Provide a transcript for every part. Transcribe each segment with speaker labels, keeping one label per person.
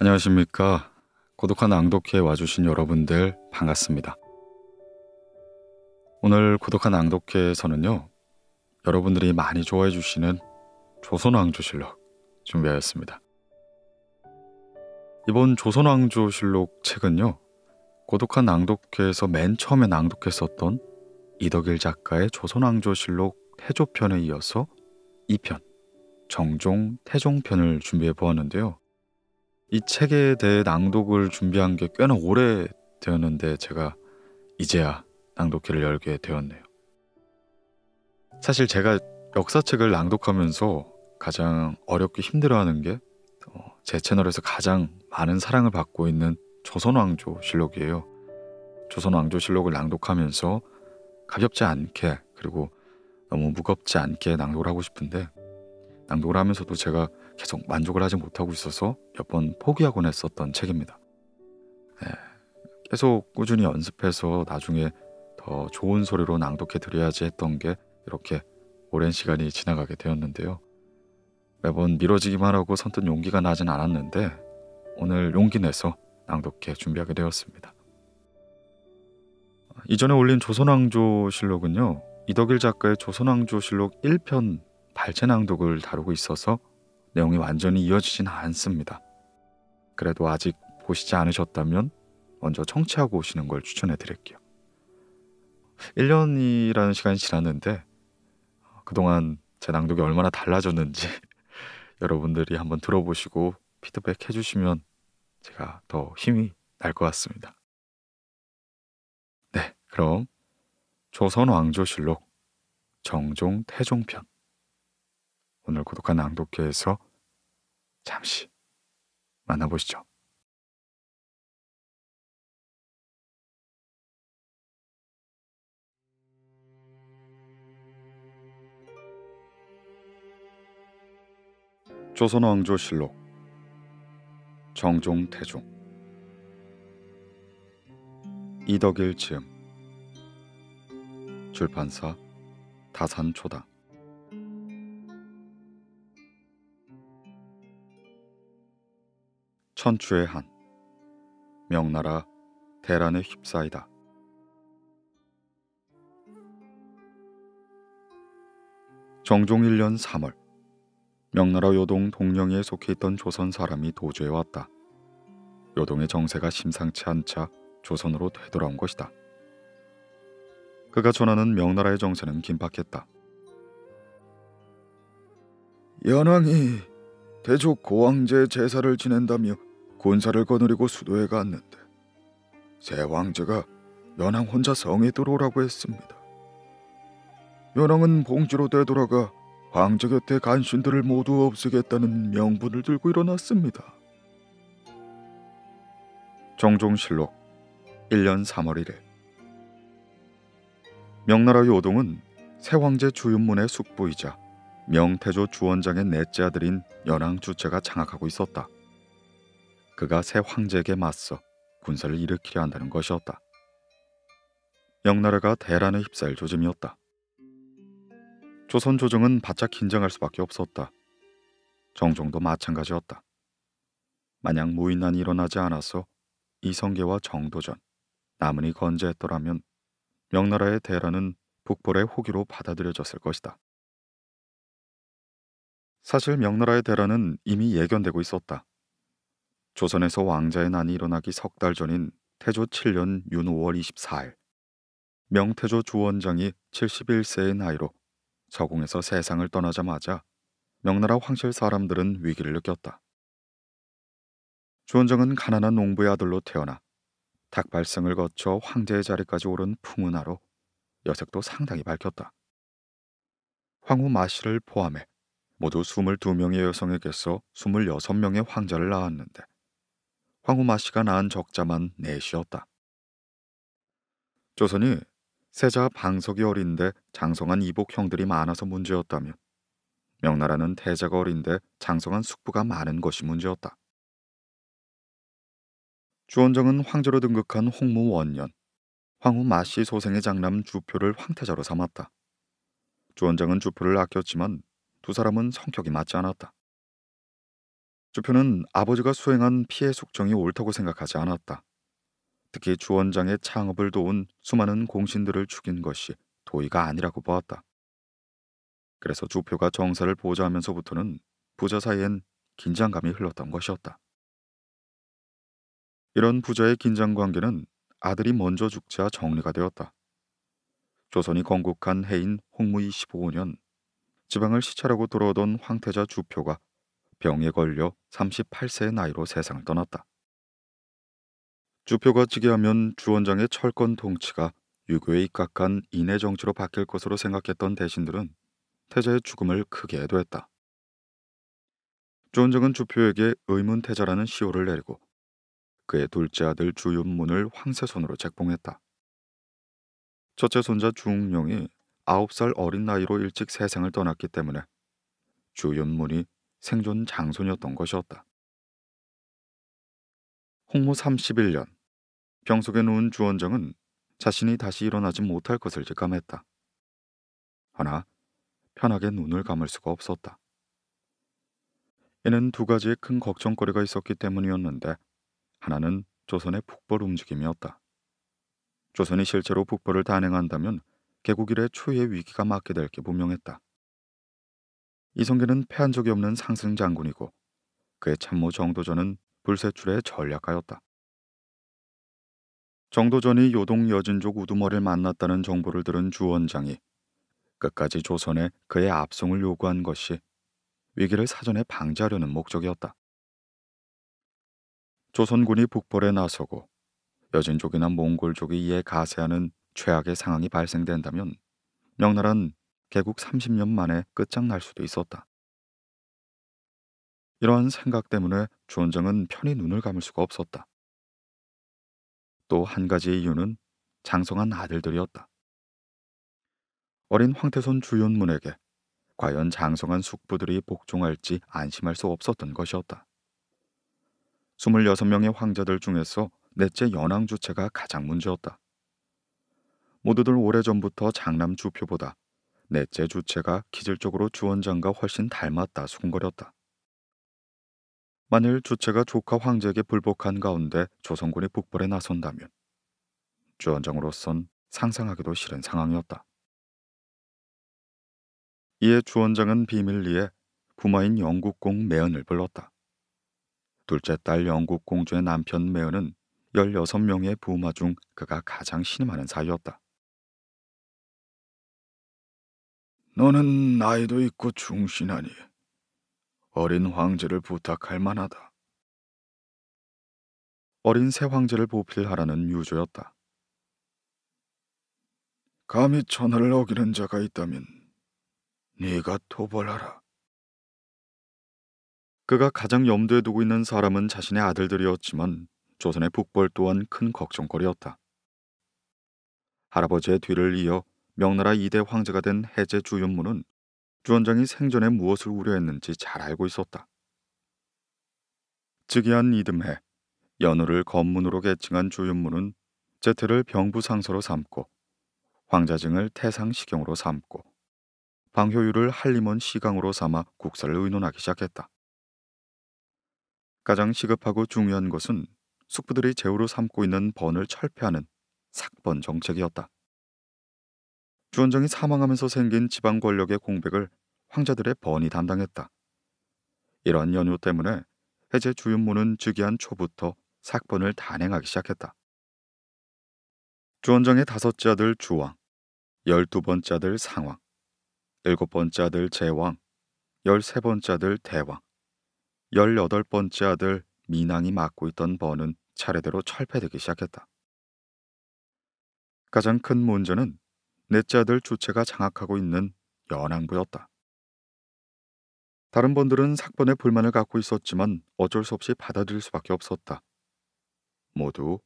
Speaker 1: 안녕하십니까. 고독한 앙독회에 와주신 여러분들 반갑습니다. 오늘 고독한 앙독회에서는요, 여러분들이 많이 좋아해 주시는 조선왕조실록 준비하였습니다. 이번 조선왕조실록 책은요, 고독한 낭독회에서 맨 처음에 낭독했었던 이덕일 작가의 조선왕조실록 태조편에 이어서 2편, 정종 태종편을 준비해 보았는데요. 이 책에 대해 낭독을 준비한 게 꽤나 오래 되었는데 제가 이제야 낭독회를 열게 되었네요. 사실 제가 역사책을 낭독하면서 가장 어렵고 힘들어하는 게제 어, 채널에서 가장 많은 사랑을 받고 있는 조선왕조실록이에요. 조선왕조실록을 낭독하면서 가볍지 않게 그리고 너무 무겁지 않게 낭독을 하고 싶은데 낭독을 하면서도 제가 계속 만족을 하지 못하고 있어서 몇 번 포기하곤 했었던 책입니다. 네, 계속 꾸준히 연습해서 나중에 더 좋은 소리로 낭독해 드려야지 했던 게 이렇게 오랜 시간이 지나가게 되었는데요. 매번 미뤄지기만 하고 선뜻 용기가 나진 않았는데 오늘 용기 내서 낭독해 준비하게 되었습니다. 이전에 올린 조선왕조실록은요. 이덕일 작가의 조선왕조실록 1편 발췌 낭독을 다루고 있어서 내용이 완전히 이어지진 않습니다. 그래도 아직 보시지 않으셨다면 먼저 청취하고 오시는 걸 추천해 드릴게요. 1년이라는 시간이 지났는데 그동안 제 낭독이 얼마나 달라졌는지 여러분들이 한번 들어보시고 피드백 해주시면 제가 더 힘이 날 것 같습니다. 네, 그럼 조선왕조실록 정종 태종편 오늘 구독한 낭독회에서
Speaker 2: 잠시 만나보시죠.
Speaker 1: 조선왕조실록 정종 태종 이덕일 지음 출판사 다산초당 천추의 한 명나라 대란에 휩싸이다. 정종 1년 3월 명나라 요동 동령에 속해 있던 조선 사람이 도주해 왔다. 요동의 정세가 심상치 않자 조선으로 되돌아온 것이다. 그가 전하는 명나라의 정세는 긴박했다. 연왕이 대조 고왕제 제사를 지낸다며 군사를 거느리고 수도에 갔는데 새 왕제가 연왕 혼자 성에 들어오라고 했습니다. 연왕은 봉지로 되돌아가 황제 곁에 간신들을 모두 없애겠다는 명분을 들고 일어났습니다. 정종실록 1년 3월 1일 명나라 요동은 새 황제 주윤문의 숙부이자 명태조 주원장의 넷째 아들인 연왕 주체가 장악하고 있었다. 그가 새 황제에게 맞서 군사를 일으키려 한다는 것이었다. 영나라가 대란에 휩싸일 조짐이었다. 조선 조정은 바짝 긴장할 수밖에 없었다. 정종도 마찬가지였다. 만약 무인난이 일어나지 않아서 이성계와 정도전, 남은이 건재했더라면 명나라의 대란은 북벌의 호기로 받아들여졌을 것이다. 사실 명나라의 대란은 이미 예견되고 있었다. 조선에서 왕자의 난이 일어나기 석 달 전인 태조 7년 윤 5월 24일 명태조 주원장이 71세의 나이로 서궁에서 세상을 떠나자마자 명나라 황실 사람들은 위기를 느꼈다. 주원정은 가난한 농부의 아들로 태어나 닭발성을 거쳐 황제의 자리까지 오른 풍운하로 여색도 상당히 밝혔다. 황후 마씨를 포함해 모두 22명의 여성에게서 26명의 황자를 낳았는데 황후마 씨가 낳은 적자만 내쉬었다. 조선이 세자 방석이 어린데 장성한 이복 형들이 많아서 문제였다면 명나라는 태자가 어린데 장성한 숙부가 많은 것이 문제였다. 주원정은 황제로 등극한 홍무 원년, 황후 마씨 소생의 장남 주표를 황태자로 삼았다. 주원정은 주표를 아꼈지만 두 사람은 성격이 맞지 않았다. 주표는 아버지가 수행한 피해 속정이 옳다고 생각하지 않았다. 특히 주 원장의 창업을 도운 수많은 공신들을 죽인 것이 도의가 아니라고 보았다. 그래서 주표가 정사를 보좌하면서부터는 부자 사이엔 긴장감이 흘렀던 것이었다. 이런 부자의 긴장 관계는 아들이 먼저 죽자 정리가 되었다. 조선이 건국한 해인 홍무 이1 5년 지방을 시찰하고 돌아오던 황태자 주표가 병에 걸려 38세의 나이로 세상을 떠났다. 주표가 치기하면 주원장의 철권 통치가 유교에 입각한 인해 정치로 바뀔 것으로 생각했던 대신들은 태자의 죽음을 크게 애도했다. 주원장은 주표에게 의문태자라는 시호를 내리고 그의 둘째 아들 주윤문을 황세손으로 책봉했다. 첫째 손자 중용룡이 9살 어린 나이로 일찍 세상을 떠났기 때문에 주윤문이 생존 장손이었던 것이었다. 홍모 31년 병속에 누운 주원정은 자신이 다시 일어나지 못할 것을 직감했다. 하나 편하게 눈을 감을 수가 없었다. 이는 두 가지의 큰 걱정거리가 있었기 때문이었는데 하나는 조선의 북벌 움직임이었다. 조선이 실제로 북벌을 단행한다면 개국일의 초유의 위기가 맞게 될 게 분명했다. 이성계는 패한 적이 없는 상승 장군이고 그의 참모 정도전은 불세출의 전략가였다. 정도전이 요동 여진족 우두머리를 만났다는 정보를 들은 주원장이 끝까지 조선에 그의 압송을 요구한 것이 위기를 사전에 방지하려는 목적이었다. 조선군이 북벌에 나서고 여진족이나 몽골족이 이에 가세하는 최악의 상황이 발생된다면 명나란 개국 30년 만에 끝장날 수도 있었다. 이러한 생각 때문에 주원정은 편히 눈을 감을 수가 없었다. 또 한가지 이유는 장성한 아들들이었다. 어린 황태손 주윤문에게 과연 장성한 숙부들이 복종할지 안심할 수 없었던 것이었다. 26명의 황자들 중에서 넷째 연왕 주체가 가장 문제였다. 모두들 오래전부터 장남 주표보다 넷째 주체가 기질적으로 주원장과 훨씬 닮았다 수군거렸다. 만일 주체가 조카 황제에게 불복한 가운데 조선군이 북벌에 나선다면 주원장으로선 상상하기도 싫은 상황이었다. 이에 주원장은 비밀리에 부마인 영국공 매연을 불렀다. 둘째 딸 영국공주의 남편 매연은 16명의 부마 중 그가 가장 신임하는 사이였다. 너는 나이도 있고 충신하니 어린 황제를 부탁할 만하다. 어린 새 황제를 보필하라는 유조였다. 감히 천하를 어기는 자가 있다면 네가 토벌하라. 그가 가장 염두에 두고 있는 사람은 자신의 아들들이었지만 조선의 북벌 또한 큰 걱정거리였다. 할아버지의 뒤를 이어 명나라 2대 황제가 된 해제 주윤무는 주원장이 생전에 무엇을 우려했는지 잘 알고 있었다. 즉위한 이듬해 연우를 건문으로 계칭한 주윤무는 제태를 병부상서로 삼고 황자증을 태상시경으로 삼고 방효율을 한림원 시강으로 삼아 국사를 의논하기 시작했다. 가장 시급하고 중요한 것은 숙부들이 제후로 삼고 있는 번을 철폐하는 삭번 정책이었다. 주원정이 사망하면서 생긴 지방 권력의 공백을 황자들의 번이 담당했다. 이러한 연유 때문에 해제 주윤무는 즉위한 초부터 사건을 단행하기 시작했다. 주원정의 다섯째 아들 주왕, 열두 번째 아들 상왕, 일곱 번째 아들 제왕, 열세 번째 아들 대왕, 열여덟 번째 아들 민왕이 맡고 있던 번은 차례대로 철폐되기 시작했다. 가장 큰 문제는 넷째 아들 주체가 장악하고 있는 연항부였다. 다른 번들은 사건의 불만을 갖고 있었지만 어쩔 수 없이 받아들일 수밖에 없었다. 모두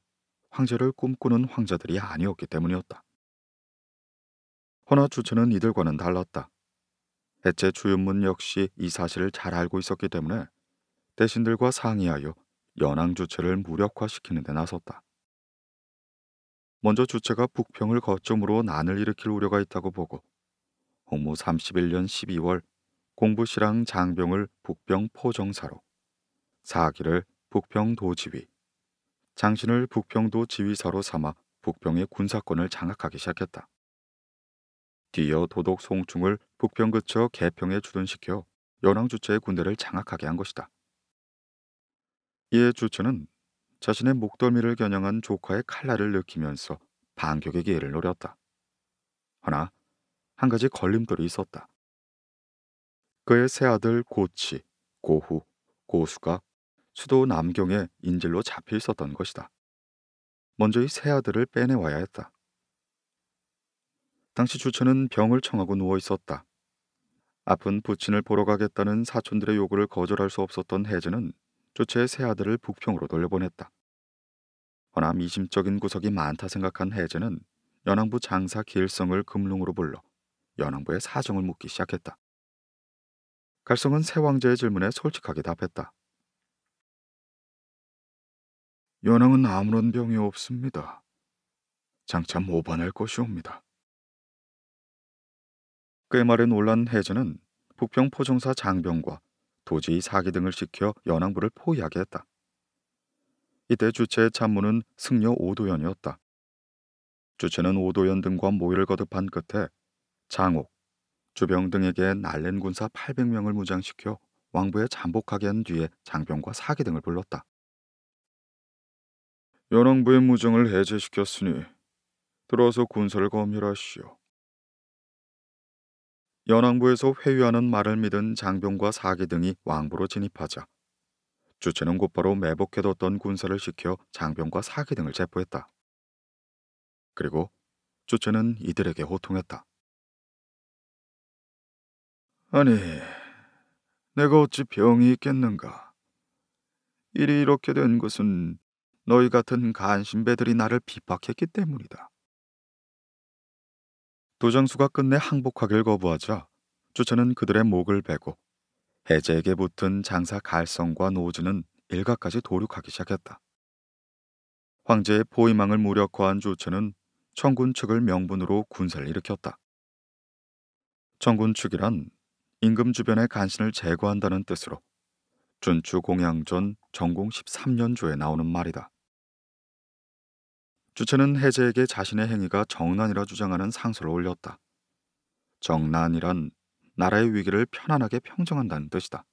Speaker 1: 황제를 꿈꾸는 황자들이 아니었기 때문이었다. 허나 주체는 이들과는 달랐다. 애체 주윤문 역시 이 사실을 잘 알고 있었기 때문에 대신들과 상의하여 연항 주체를 무력화시키는 데 나섰다. 먼저 주체가 북평을 거점으로 난을 일으킬 우려가 있다고 보고 홍무 31년 12월 공부시랑 장병을 북병 포정사로 사기를 북평도 지휘 장신을 북평도 지휘사로 삼아 북평의 군사권을 장악하기 시작했다. 뒤이어 도독 송충을 북평 그쳐 개평에 주둔시켜 연왕 주체의 군대를 장악하게 한 것이다. 이에 주체는 자신의 목덜미를 겨냥한 조카의 칼날을 느끼면서 반격의 기회를 노렸다. 허나 한 가지 걸림돌이 있었다. 그의 새 아들 고치, 고후, 고수가 수도 남경에 인질로 잡혀 있었던 것이다. 먼저 이 새 아들을 빼내와야 했다. 당시 주천은 병을 청하고 누워 있었다. 아픈 부친을 보러 가겠다는 사촌들의 요구를 거절할 수 없었던 해제는 조체의 세 아들을 북평으로 돌려보냈다. 허나 미심적인 구석이 많다 생각한 해제는 연왕부 장사 기일성을 금릉으로 불러 연왕부의 사정을 묻기 시작했다. 갈성은 새왕자의 질문에 솔직하게 답했다. 연왕은 아무런 병이 없습니다. 장차모반할 것이옵니다. 그의 말에 놀란 해제는 북평 포종사 장병과 도지의 사기 등을 시켜 연항부를 포위하게 했다. 이때 주체의 참모는 승려 오도연이었다. 주체는 오도연 등과 모의를 거듭한 끝에 장옥, 주병 등에게 날랜 군사 800명을 무장시켜 왕부에 잠복하게 한 뒤에 장병과 사기 등을 불렀다. 연왕부의 무정을 해제시켰으니 들어서 군사를 검열하시오. 연왕부에서 회유하는 말을 믿은 장병과 사기 등이 왕부로 진입하자 주체는 곧바로 매복해뒀던 군사를 시켜 장병과 사기 등을 체포했다. 그리고 주체는 이들에게 호통했다. 아니, 내가 어찌 병이 있겠는가? 일이 이렇게 된 것은 너희 같은 간신배들이 나를 비박했기 때문이다. 도장수가 끝내 항복하길 거부하자 주천은 그들의 목을 베고 해제에게 붙은 장사 갈성과 노즈는 일가까지 도륙하기 시작했다. 황제의 포위망을 무력화한 조천은 청군 측을 명분으로 군사를 일으켰다. 청군 측이란 임금 주변의 간신을 제거한다는 뜻으로 준추 공양전 전공 13년조에 나오는 말이다. 주체는 해제에게 자신의 행위가 정난이라 주장하는 상소를 올렸다. 정난이란 나라의 위기를 편안하게 평정한다는 뜻이다.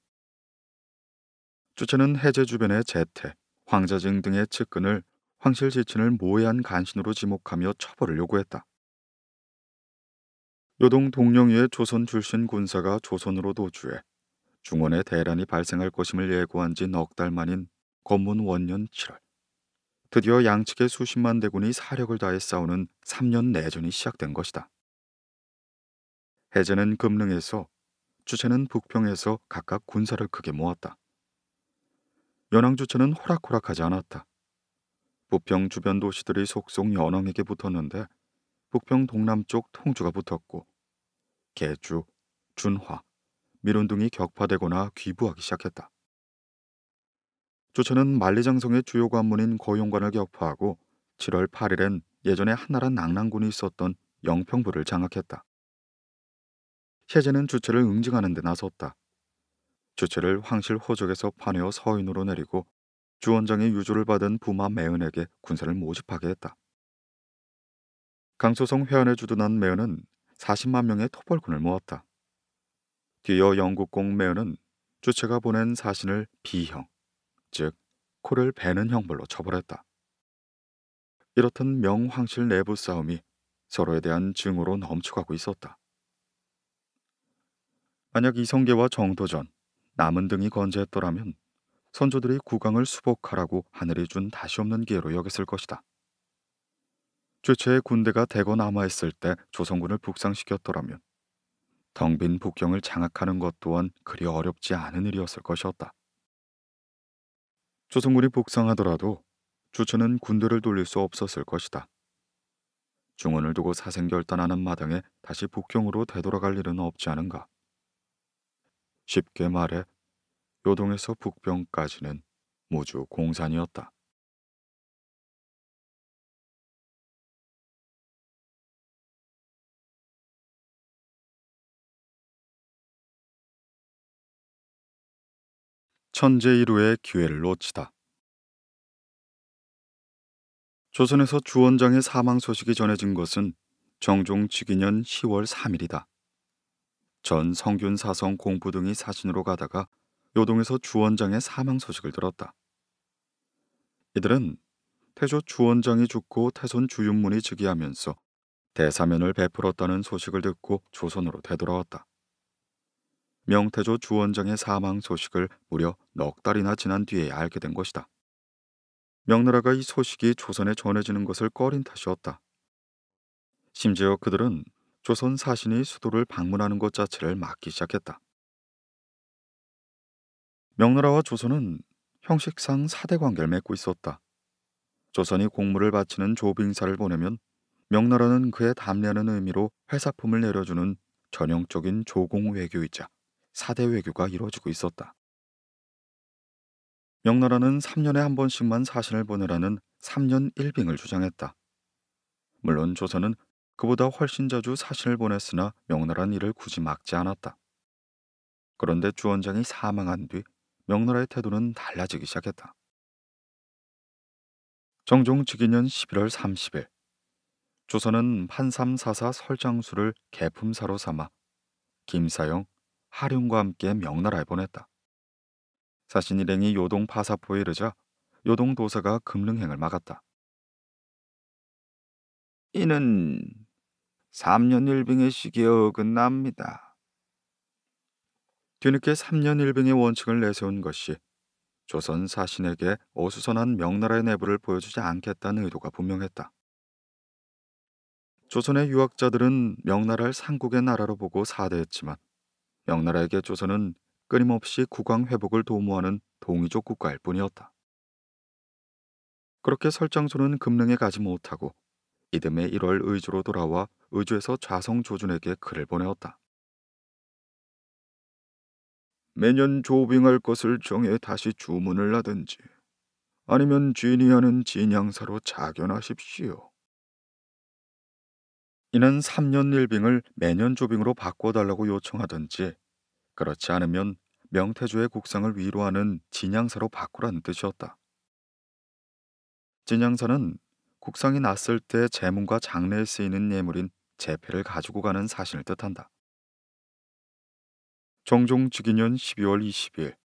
Speaker 1: 주체는 해제 주변의 재태, 황자증 등의 측근을 황실 지친을 모해한 간신으로 지목하며 처벌을 요구했다. 요동 동령위의 조선 출신 군사가 조선으로 도주해 중원의 대란이 발생할 것임을 예고한 지 넉 달 만인 건문 원년 7월 드디어 양측의 수십만 대군이 사력을 다해 싸우는 3년 내전이 시작된 것이다. 해제는 금릉에서 주체는 북평에서 각각 군사를 크게 모았다. 연항 주체는 호락호락하지 않았다. 북평 주변 도시들이 속속 연항에게 붙었는데 북평 동남쪽 통주가 붙었고 개주, 준화, 미룬 등이 격파되거나 귀부하기 시작했다. 조천은 만리장성의 주요 관문인 고용관을 격파하고 7월 8일엔 예전에 한나라 낙랑군이 있었던 영평부를 장악했다. 혜제는 주체를 응징하는 데 나섰다. 주체를 황실 호적에서 파내어 서인으로 내리고 주원장의 유조를 받은 부마 매은에게 군사를 모집하게 했다. 강소성 회원에 주둔한 매은은 40만 명의 토벌군을 모았다. 뒤어 영국공 매은은 주체가 보낸 사신을 비형, 즉 코를 베는 형벌로 처벌했다. 이렇듯 명황실 내부 싸움이 서로에 대한 증오로 넘쳐가고 있었다. 만약 이성계와 정도전, 남은 등이 건재했더라면 선조들이 국왕을 수복하라고 하늘이 준 다시 없는 기회로 여겼을 것이다. 최초의 군대가 대거 남아있을 때 조선군을 북상시켰더라면 덩빈 북경을 장악하는 것 또한 그리 어렵지 않은 일이었을 것이었다. 조선군이 복상하더라도 주천은 군대를 돌릴 수 없었을 것이다. 중원을 두고 사생결단하는 마당에 다시 북경으로 되돌아갈 일은 없지 않은가. 쉽게 말해 요동에서 북병까지는 모두 공산이었다.
Speaker 2: 천재이루의 기회를
Speaker 1: 놓치다. 조선에서 주 원장의 사망 소식이 전해진 것은 정종 즉위년 10월 3일이다. 전 성균 사성 공부 등이 사신으로 가다가 요동에서 주 원장의 사망 소식을 들었다. 이들은 태조 주 원장이 죽고 태손 주윤문이 즉위하면서 대사면을 베풀었다는 소식을 듣고 조선으로 되돌아왔다. 명태조 주원장의 사망 소식을 무려 넉 달이나 지난 뒤에 알게 된 것이다. 명나라가 이 소식이 조선에 전해지는 것을 꺼린 탓이었다. 심지어 그들은 조선 사신이 수도를 방문하는 것 자체를 막기 시작했다. 명나라와 조선은 형식상 사대 관계를 맺고 있었다. 조선이 공물을 바치는 조빙사를 보내면 명나라는 그의 담례하는 의미로 회사품을 내려주는 전형적인 조공 외교이자 4대 외교가 이루어지고 있었다. 명나라는 3년에 한 번씩만 사신을 보내라는 3년 1빙을 주장했다. 물론 조선은 그보다 훨씬 자주 사신을 보냈으나 명나라는 이를 굳이 막지 않았다. 그런데 주원장이 사망한 뒤 명나라의 태도는 달라지기 시작했다. 정종 즉위년 11월 30일 조선은 판삼사사 설장수를 개품사로 삼아 김사영, 하륜과 함께 명나라에 보냈다. 사신 일행이 요동 파사포에 이르자 요동 도사가 금릉행을 막았다. 이는 3년 일병의 시기에 어긋납니다. 뒤늦게 3년 일병의 원칙을 내세운 것이 조선 사신에게 어수선한 명나라의 내부를 보여주지 않겠다는 의도가 분명했다. 조선의 유학자들은 명나라를 상국의 나라로 보고 사대했지만 명나라에게 조선은 끊임없이 국왕 회복을 도모하는 동이족 국가일 뿐이었다. 그렇게 설장소는 금릉에 가지 못하고 이듬해 1월 의주로 돌아와 의주에서 좌성 조준에게 글을 보내었다. 매년 조빙할 것을 정해 다시 주문을 하든지 아니면 주인이 하는 진양사로 자견하십시오. 이는 3년 일빙을 매년 조빙으로 바꿔달라고 요청하든지 그렇지 않으면 명태조의 국상을 위로하는 진양사로 바꾸라는 뜻이었다. 진양사는 국상이 났을 때 재문과 장례에 쓰이는 예물인 제패를 가지고 가는 사실을 뜻한다. 정종 즉위년 12월 22일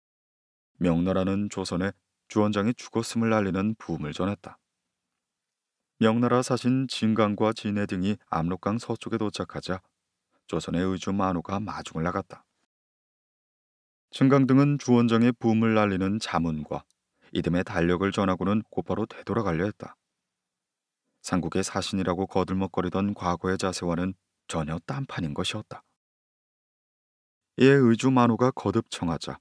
Speaker 1: 명나라는 조선에 주원장이 죽었음을 알리는 부음을 전했다. 명나라 사신 진강과 진해 등이 압록강 서쪽에 도착하자 조선의 의주 만우가 마중을 나갔다. 청강등은 주원장의 붐을 날리는 자문과 이듬해 달력을 전하고는 곧바로 되돌아가려 했다. 상국의 사신이라고 거들먹거리던 과거의 자세와는 전혀 딴판인 것이었다. 이에 의주 만호가 거듭 청하자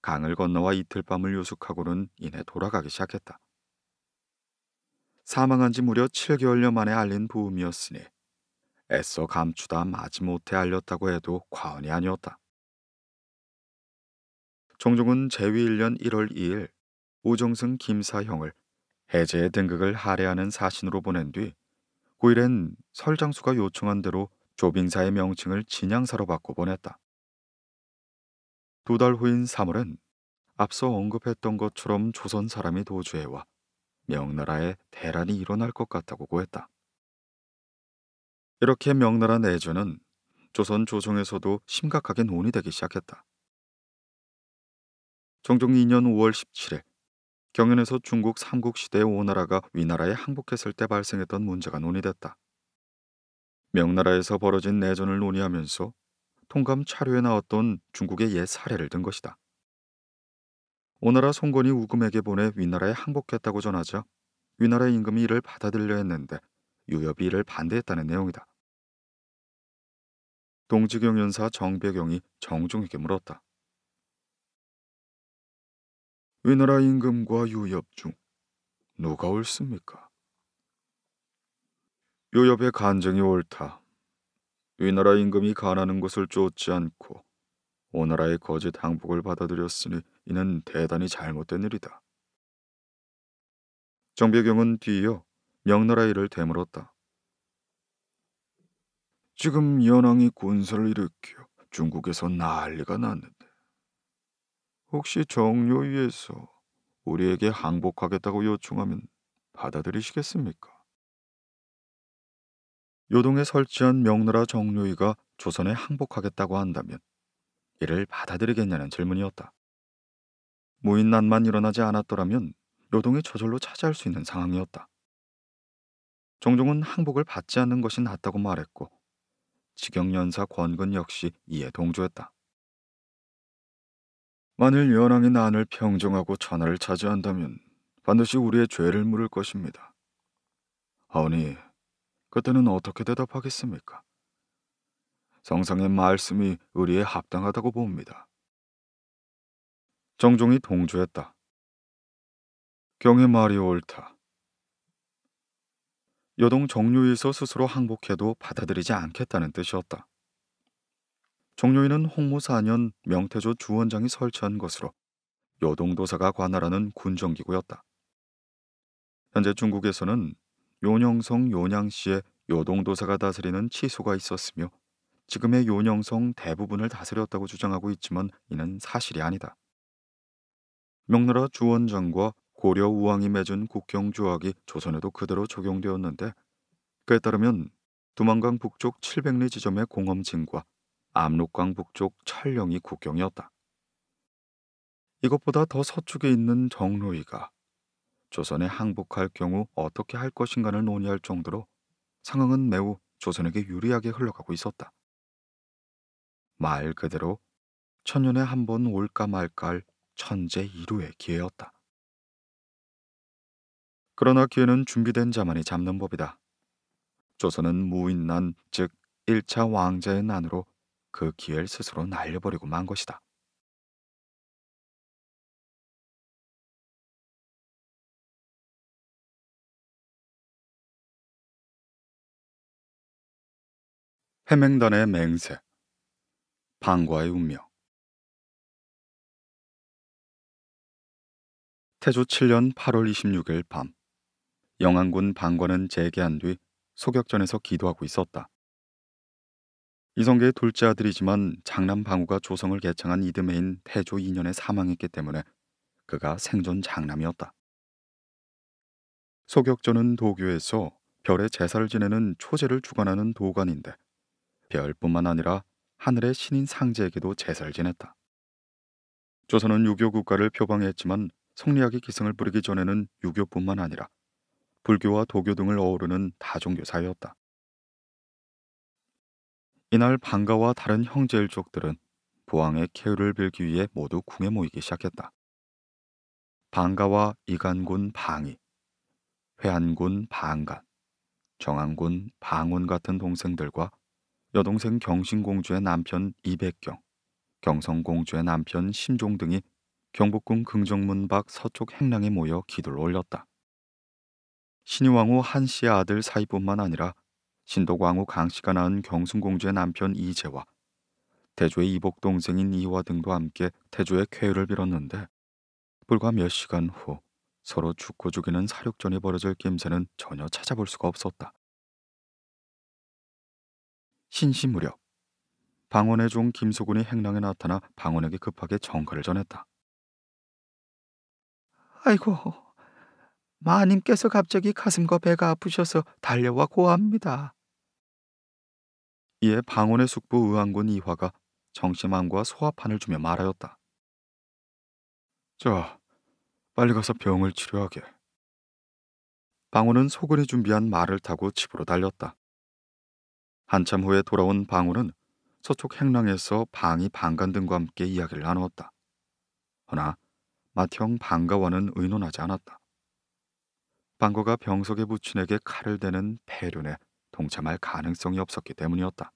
Speaker 1: 강을 건너와 이틀 밤을 요숙하고는 이내 돌아가기 시작했다. 사망한 지 무려 7개월여 만에 알린 부음이었으니 애써 감추다 마지못해 알렸다고 해도 과언이 아니었다. 정종은 재위 1년 1월 2일 오정승 김사형을 해제의 등극을 할애하는 사신으로 보낸 뒤 9일엔 설장수가 요청한 대로 조빙사의 명칭을 진양사로 바꿔 보냈다. 두 달 후인 3월은 앞서 언급했던 것처럼 조선 사람이 도주해와 명나라에 대란이 일어날 것 같다고 고했다. 이렇게 명나라 내주는 조선 조정에서도 심각하게 논의되기 시작했다. 정종 2년 5월 17일 경연에서 중국 삼국시대의 오나라가 위나라에 항복했을 때 발생했던 문제가 논의됐다. 명나라에서 벌어진 내전을 논의하면서 통감 차료에 나왔던 중국의 옛 사례를 든 것이다. 오나라 송건이 우금에게 보내 위나라에 항복했다고 전하자 위나라 의 임금이 이를 받아들려 했는데 유엽이 이를 반대했다는 내용이다. 동지경연사 정배경이 정종에게 물었다. 위나라 임금과 유엽 중 누가 옳습니까? 유엽의 간정이 옳다. 위나라 임금이 가난한 것을 쫓지 않고 오나라의 거짓 항복을 받아들였으니 이는 대단히 잘못된 일이다. 정배경은 뒤이어 명나라 일을 되물었다. 지금 연왕이 군사를 일으켜 중국에서 난리가 났는 혹시 정요위에서 우리에게 항복하겠다고 요청하면 받아들이시겠습니까? 요동에 설치한 명나라 정요위가 조선에 항복하겠다고 한다면 이를 받아들이겠냐는 질문이었다. 무인난만 일어나지 않았더라면 요동이 저절로 차지할 수 있는 상황이었다. 종종은 항복을 받지 않는 것이 낫다고 말했고 직영연사 권근 역시 이에 동조했다. 만일 여왕이 나를 평정하고 천하를 차지한다면 반드시 우리의 죄를 물을 것입니다. 아오니 그때는 어떻게 대답하겠습니까? 성상의 말씀이 의리에 합당하다고 봅니다. 정종이 동조했다. 경의 말이 옳다. 여동 정류에서 스스로 항복해도 받아들이지 않겠다는 뜻이었다. 종료인은 홍무 4년 명태조 주원장이 설치한 것으로 요동도사가 관할하는 군정기구였다. 현재 중국에서는 요녕성 요냥시에 요동도사가 다스리는 치소가 있었으며 지금의 요녕성 대부분을 다스렸다고 주장하고 있지만 이는 사실이 아니다. 명나라 주원장과 고려 우왕이 맺은 국경 조약이 조선에도 그대로 적용되었는데 그에 따르면 두만강 북쪽 700리 지점의 공험진과 압록강 북쪽 철령이 국경이었다. 이것보다 더 서쪽에 있는 정로이가 조선에 항복할 경우 어떻게 할 것인가를 논의할 정도로 상황은 매우 조선에게 유리하게 흘러가고 있었다. 말 그대로 천년에 한 번 올까 말까 할 천재 이루의 기회였다. 그러나 기회는 준비된 자만이 잡는 법이다. 조선은 무인난, 즉 1차 왕자의 난으로 그 기회를 스스로 날려버리고 만 것이다.
Speaker 2: 해맹단의 맹세 방과의 운명
Speaker 1: 태조 7년 8월 26일 밤 영안군 방관은 재개한 뒤 소격전에서 기도하고 있었다. 이성계의 둘째 아들이지만 장남 방우가 조성을 개창한 이듬해인 태조 2년에 사망했기 때문에 그가 생존 장남이었다. 소격전은 도교에서 별의 제사를 지내는 초제를 주관하는 도관인데 별뿐만 아니라 하늘의 신인 상제에게도 제사를 지냈다. 조선은 유교 국가를 표방했지만 성리학이 기승을 부리기 전에는 유교뿐만 아니라 불교와 도교 등을 어우르는 다종교 사회였다. 이날 방가와 다른 형제 일족들은 보왕의 쾌유를 빌기 위해 모두 궁에 모이기 시작했다. 방가와 이간군 방이, 회안군 방간, 정안군 방운 같은 동생들과 여동생 경신공주의 남편 이백경, 경성공주의 남편 심종 등이 경복궁 긍정문 밖 서쪽 행랑에 모여 기도를 올렸다. 신의왕후 한씨의 아들 사이뿐만 아니라 신도광후 강씨가 낳은 경순공주의 남편 이재와 태조의 이복 동생인 이화 등도 함께 태조의 쾌유를 빌었는데 불과 몇 시간 후 서로 죽고 죽이는 사륙전이 벌어질 낌새는 전혀 찾아볼 수가 없었다. 신시 무렵 방원의 종 김소군이 행랑에 나타나 방원에게 급하게 정가를 전했다. 아이고, 마님께서 갑자기 가슴과 배가 아프셔서 달려와 고합니다. 이에 방언의 숙부 의왕군 이화가 정심함과 소화판을 주며 말하였다. 자, 빨리 가서 병을 치료하게. 방울은 소근이 준비한 말을 타고 집으로 달렸다. 한참 후에 돌아온 방울은 서쪽 행랑에서 방이 방간 등과 함께 이야기를 나누었다. 허나 마티형 방가와는 의논하지 않았다. 방거가 병석의 부친에게 칼을 대는 배륜에 동참할 가능성이 없었기 때문이었다.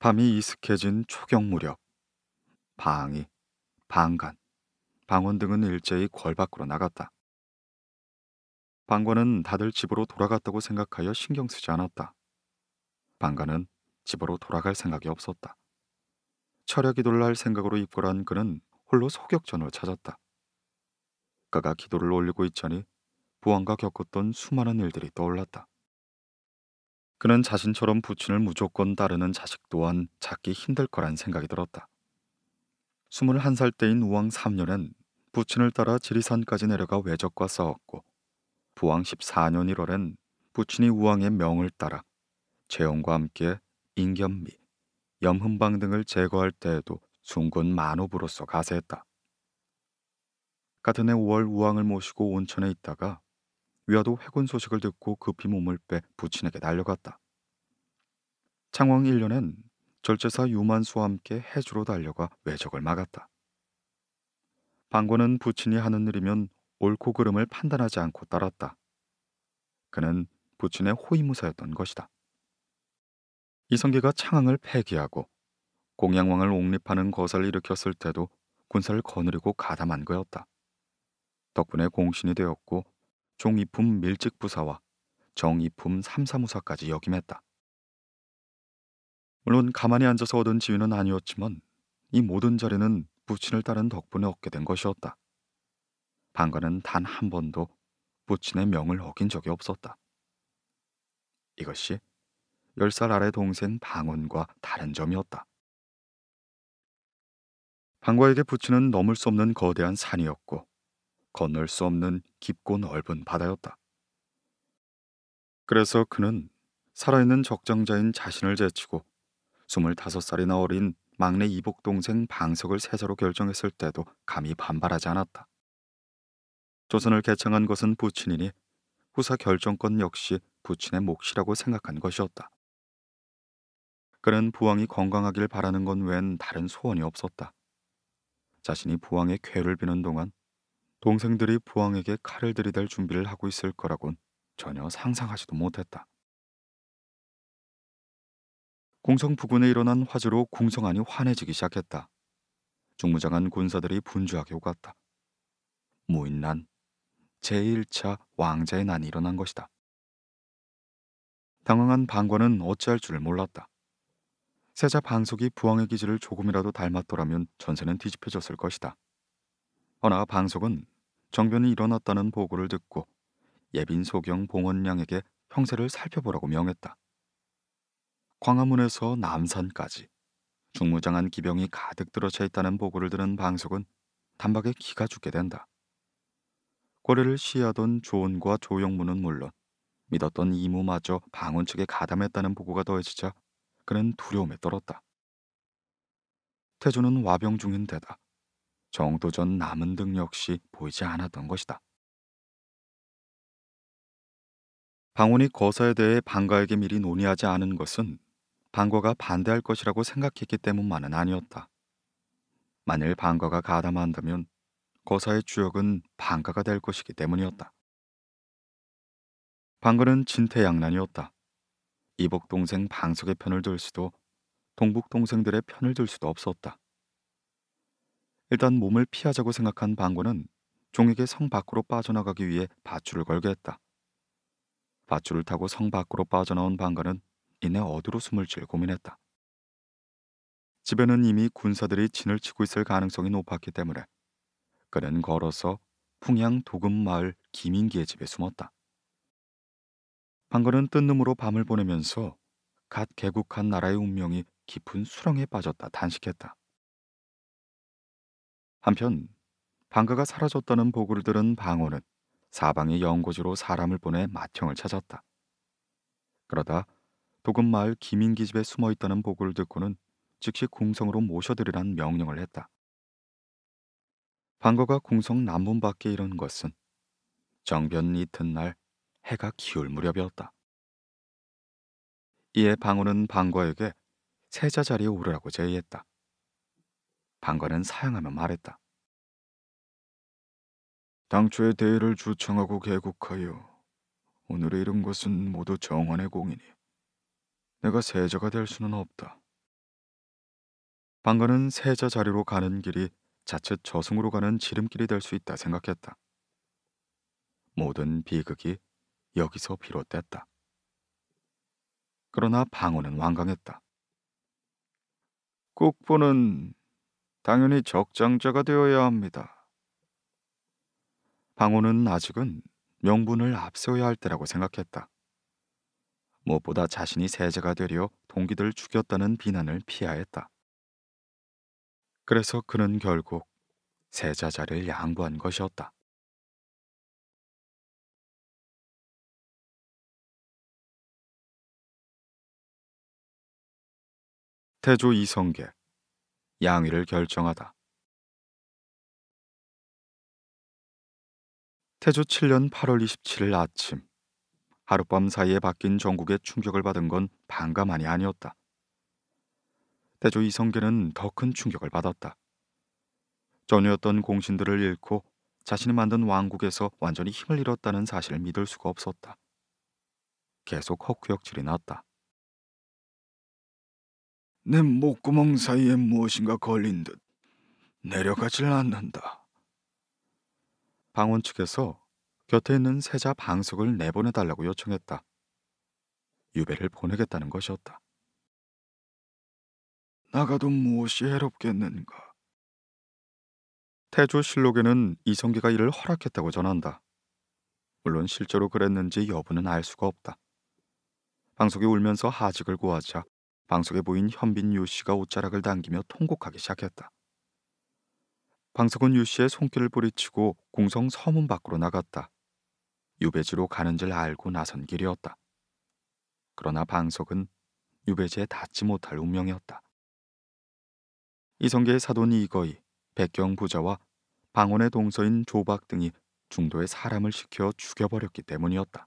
Speaker 1: 밤이 익숙해진 초경 무렵 방이, 방간, 방원 등은 일제히 궐 밖으로 나갔다. 방관은 다들 집으로 돌아갔다고 생각하여 신경 쓰지 않았다. 방관은 집으로 돌아갈 생각이 없었다. 철야 돌날 생각으로 입고란 그는 홀로 소격전을 찾았다. 그가 기도를 올리고 있자니 보안과 겪었던 수많은 일들이 떠올랐다. 그는 자신처럼 부친을 무조건 따르는 자식 또한 찾기 힘들 거란 생각이 들었다. 21살 때인 우왕 3년엔 부친을 따라 지리산까지 내려가 외적과 싸웠고 부왕 14년 1월엔 부친이 우왕의 명을 따라 재용과 함께 인견미, 염흠방 등을 제거할 때에도 순군 만호부로서 가세했다. 같은 해 5월 우왕을 모시고 온천에 있다가 위화도 회군 소식을 듣고 급히 그 몸을 빼 부친에게 날려갔다. 창왕 1년엔 절제사 유만수와 함께 해주로 달려가 왜적을 막았다. 방고는 부친이 하는 일이면 옳고 그름을 판단하지 않고 따랐다. 그는 부친의 호위무사였던 것이다. 이성계가 창왕을 폐기하고 공양왕을 옹립하는 거사를 일으켰을 때도 군사를 거느리고 가담한 거였다. 덕분에 공신이 되었고 종이품 밀직부사와 정이품 삼사무사까지 역임했다. 물론 가만히 앉아서 얻은 지위는 아니었지만 이 모든 자리는 부친을 따른 덕분에 얻게 된 것이었다. 방관은 단 한 번도 부친의 명을 어긴 적이 없었다. 이것이 열 살 아래 동생 방언과 다른 점이었다. 방과에게 부친은 넘을 수 없는 거대한 산이었고 건널 수 없는 깊고 넓은 바다였다. 그래서 그는 살아있는 적정자인 자신을 제치고 25살이나 어린 막내 이복 동생 방석을 세자로 결정했을 때도 감히 반발하지 않았다. 조선을 개창한 것은 부친이니 후사 결정권 역시 부친의 몫이라고 생각한 것이었다. 그는 부왕이 건강하길 바라는 건웬 다른 소원이 없었다. 자신이 부왕의 괴를 비는 동안 동생들이 부왕에게 칼을 들이댈 준비를 하고 있을 거라곤 전혀 상상하지도 못했다. 궁성 부근에 일어난 화재로 궁성안이 환해지기 시작했다. 중무장한 군사들이 분주하게 오갔다. 무인난, 제1차 왕자의 난이 일어난 것이다. 당황한 방관은 어찌할 줄 몰랐다. 세자 방석이 부왕의 기질을 조금이라도 닮았더라면 전세는 뒤집혀졌을 것이다. 허나 방석은 정변이 일어났다는 보고를 듣고 예빈 소경 봉원량에게 형세를 살펴보라고 명했다. 광화문에서 남산까지 중무장한 기병이 가득 들어차 있다는 보고를 들은 방석은 단박에 기가 죽게 된다. 고래를 시하던 조은과 조영무는 물론 믿었던 이모마저 방언 측에 가담했다는 보고가 더해지자 그는 두려움에 떨었다. 태조는 와병 중인 데다 정도전 남은 등 역시 보이지 않았던 것이다. 방원이 거사에 대해 방가에게 미리 논의하지 않은 것은 방과가 반대할 것이라고 생각했기 때문만은 아니었다. 만일 방과가 가담한다면 거사의 주역은 방가가 될 것이기 때문이었다. 방거는 진퇴양난이었다. 이복 동생 방석의 편을 들 수도 동북 동생들의 편을 들 수도 없었다. 일단 몸을 피하자고 생각한 방구는 종에게 성 밖으로 빠져나가기 위해 밧줄을 걸게 했다. 밧줄을 타고 성 밖으로 빠져나온 방가는 이내 어디로 숨을 질 고민했다. 집에는 이미 군사들이 진을 치고 있을 가능성이 높았기 때문에 그는 걸어서 풍양 도금마을 김인기의 집에 숨었다. 방거는 뜬 눈으로 밤을 보내면서 갓 개국한 나라의 운명이 깊은 수렁에 빠졌다 단식했다. 한편 방가가 사라졌다는 보고를 들은 방호는 사방의 연고지로 사람을 보내 마청을 찾았다. 그러다 도금 마을 김인기 집에 숨어 있다는 보고를 듣고는 즉시 궁성으로 모셔들이란 명령을 했다. 방거가 궁성 남문 밖에 이른 것은 정변 이튿날 해가 기울 무렵이었다. 이에 방호는 방거에게 세자 자리에 오르라고 제의했다. 방관은 사양하며 말했다. 당초에 대의를 주청하고 개국하여 오늘에 이른 것은 모두 정원의 공이니 내가 세자가 될 수는 없다. 방관은 세자 자리로 가는 길이 자칫 저승으로 가는 지름길이 될 수 있다 생각했다. 모든 비극이 여기서 비롯됐다. 그러나 방어는 완강했다. 국보는 당연히 적장자가 되어야 합니다. 방호는 아직은 명분을 앞세워야 할 때라고 생각했다. 무엇보다 자신이 세자가 되려 동기들 죽였다는 비난을 피하였다 그래서 그는 결국 세자 자를 양보한
Speaker 2: 것이었다. 태조 이성계 양위를 결정하다.
Speaker 1: 태조 7년 8월 27일 아침 하룻밤 사이에 바뀐 전국의 충격을 받은 건 반가만이 아니었다. 태조 이성계는 더 큰 충격을 받았다. 전이었던 공신들을 잃고 자신이 만든 왕국에서 완전히 힘을 잃었다는 사실을 믿을 수가 없었다. 계속 헛구역질이 났다. 내 목구멍 사이에 무엇인가 걸린 듯 내려가질 않는다. 방원 측에서 곁에 있는 세자 방석을 내보내달라고 요청했다. 유배를 보내겠다는 것이었다. 나가도 무엇이 해롭겠는가? 태조 실록에는 이성계가 이를 허락했다고 전한다. 물론 실제로 그랬는지 여부는 알 수가 없다. 방석이 울면서 하직을 구하자 방석에 보인 현빈 유 씨가 옷자락을 당기며 통곡하기 시작했다. 방석은 유 씨의 손길을 뿌리치고 궁성 서문 밖으로 나갔다. 유배지로 가는 줄 알고 나선 길이었다. 그러나 방석은 유배지에 닿지 못할 운명이었다. 이성계의 사돈 이거이, 백경 부자와 방원의 동서인 조박 등이 중도에 사람을 시켜 죽여버렸기 때문이었다.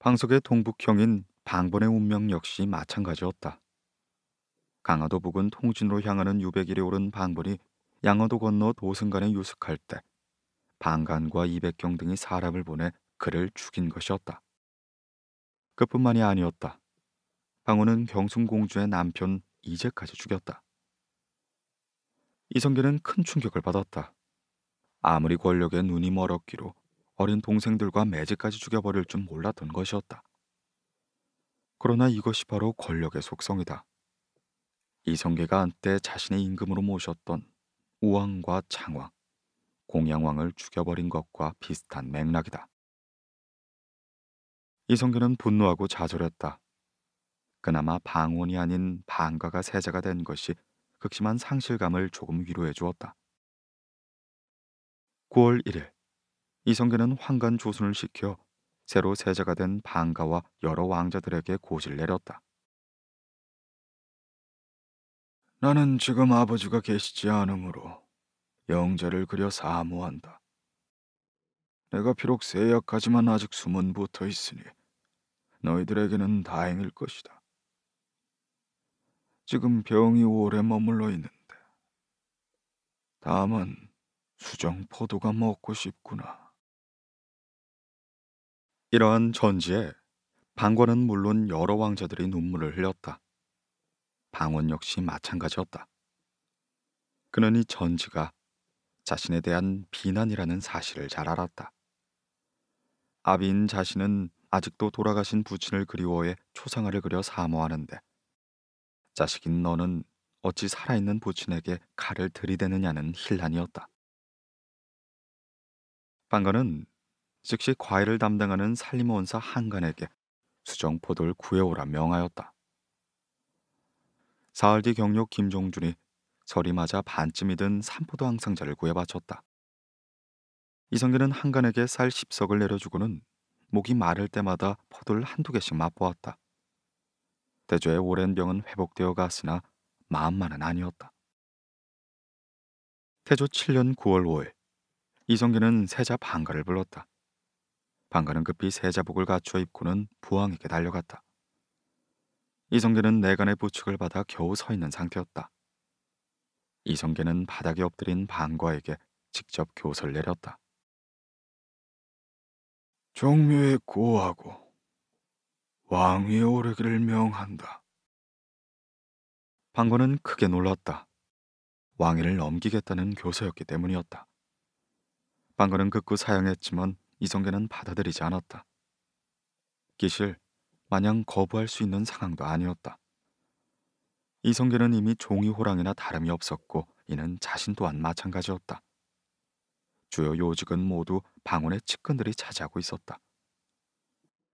Speaker 1: 방석의 동북형인 방번의 운명 역시 마찬가지였다. 강화도 북은 통진으로 향하는 유백길에 오른 방번이 양화도 건너 도승간에 유숙할 때 방간과 이백경 등이 사람을 보내 그를 죽인 것이었다. 그뿐만이 아니었다. 방호는 경순공주의 남편 이제까지 죽였다. 이성계는 큰 충격을 받았다. 아무리 권력에 눈이 멀었기로 어린 동생들과 매직까지 죽여버릴 줄 몰랐던 것이었다. 그러나 이것이 바로 권력의 속성이다. 이성계가 한때 자신의 임금으로 모셨던 우왕과 창왕, 공양왕을 죽여버린 것과 비슷한 맥락이다. 이성계는 분노하고 좌절했다. 그나마 방원이 아닌 방가가 세자가 된 것이 극심한 상실감을 조금 위로해 주었다. 9월 1일 이성계는 황간 조순을 시켜 새로 세자가 된 방가와 여러 왕자들에게 고지를 내렸다. 나는 지금 아버지가 계시지 않으므로 영자를 그려 사모한다. 내가 비록 세약하지만 아직 숨은 붙어 있으니 너희들에게는 다행일 것이다. 지금 병이 오래 머물러 있는데 다만 수정 포도가 먹고 싶구나. 이러한 전지에 방관은 물론 여러 왕자들이 눈물을 흘렸다. 방원 역시 마찬가지였다. 그는 이 전지가 자신에 대한 비난이라는 사실을 잘 알았다. 아비인 자신은 아직도 돌아가신 부친을 그리워해 초상화를 그려 사모하는데 자식인 너는 어찌 살아있는 부친에게 칼을 들이대느냐는 힐난이었다. 방관은 즉시 과일을 담당하는 살림원사 한간에게 수정포도를 구해오라 명하였다. 사흘 뒤 경력 김종준이 절이 맞아 반쯤이 든 산포도 한 상자를 구해 바쳤다. 이성계는 한간에게 쌀 10석을 내려주고는 목이 마를 때마다 포도를 한두 개씩 맛보았다. 대조의 오랜 병은 회복되어 갔으나 마음만은 아니었다. 태조 7년 9월 5일 이성계는 세자 방가를 불렀다. 방가는 급히 세자복을 갖춰 입고는 부왕에게 달려갔다. 이성계는 내간의 부축을 받아 겨우 서 있는 상태였다. 이성계는 바닥에 엎드린 방과에게 직접 교서를 내렸다. 종묘에 고하고 왕위에 오르기를 명한다. 방과는 크게 놀랐다. 왕위를 넘기겠다는 교서였기 때문이었다. 방과는 극구 사양했지만 이성계는 받아들이지 않았다. 기실 마냥 거부할 수 있는 상황도 아니었다. 이성계는 이미 종이 호랑이나 다름이 없었고 이는 자신 또한 마찬가지였다. 주요 요직은 모두 방언의 측근들이 차지하고 있었다.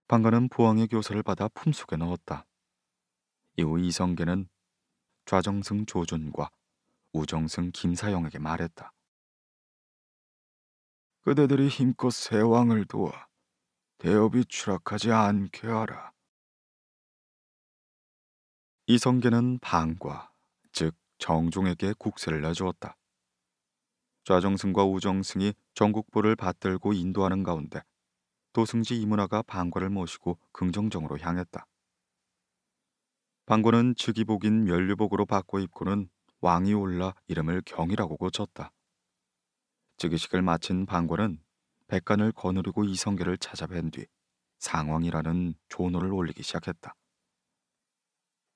Speaker 1: 방가는 부왕의 교서를 받아 품속에 넣었다. 이후 이성계는 좌정승 조준과 우정승 김사영에게 말했다. 그대들이 힘껏 세왕을 도와 대업이 추락하지 않게 하라. 이성계는 방과 즉 정종에게 국세를 내주었다. 좌정승과 우정승이 전국부를 받들고 인도하는 가운데 도승지 이문화가 방과를 모시고 긍정정으로 향했다. 방과는 즉위복인 면류복으로 바꿔 입고는 왕이 올라 이름을 경이라고 고쳤다. 즉위식을 마친 방관은 백관을 거느리고 이성계를 찾아뵌 뒤상황이라는 조노를 올리기 시작했다.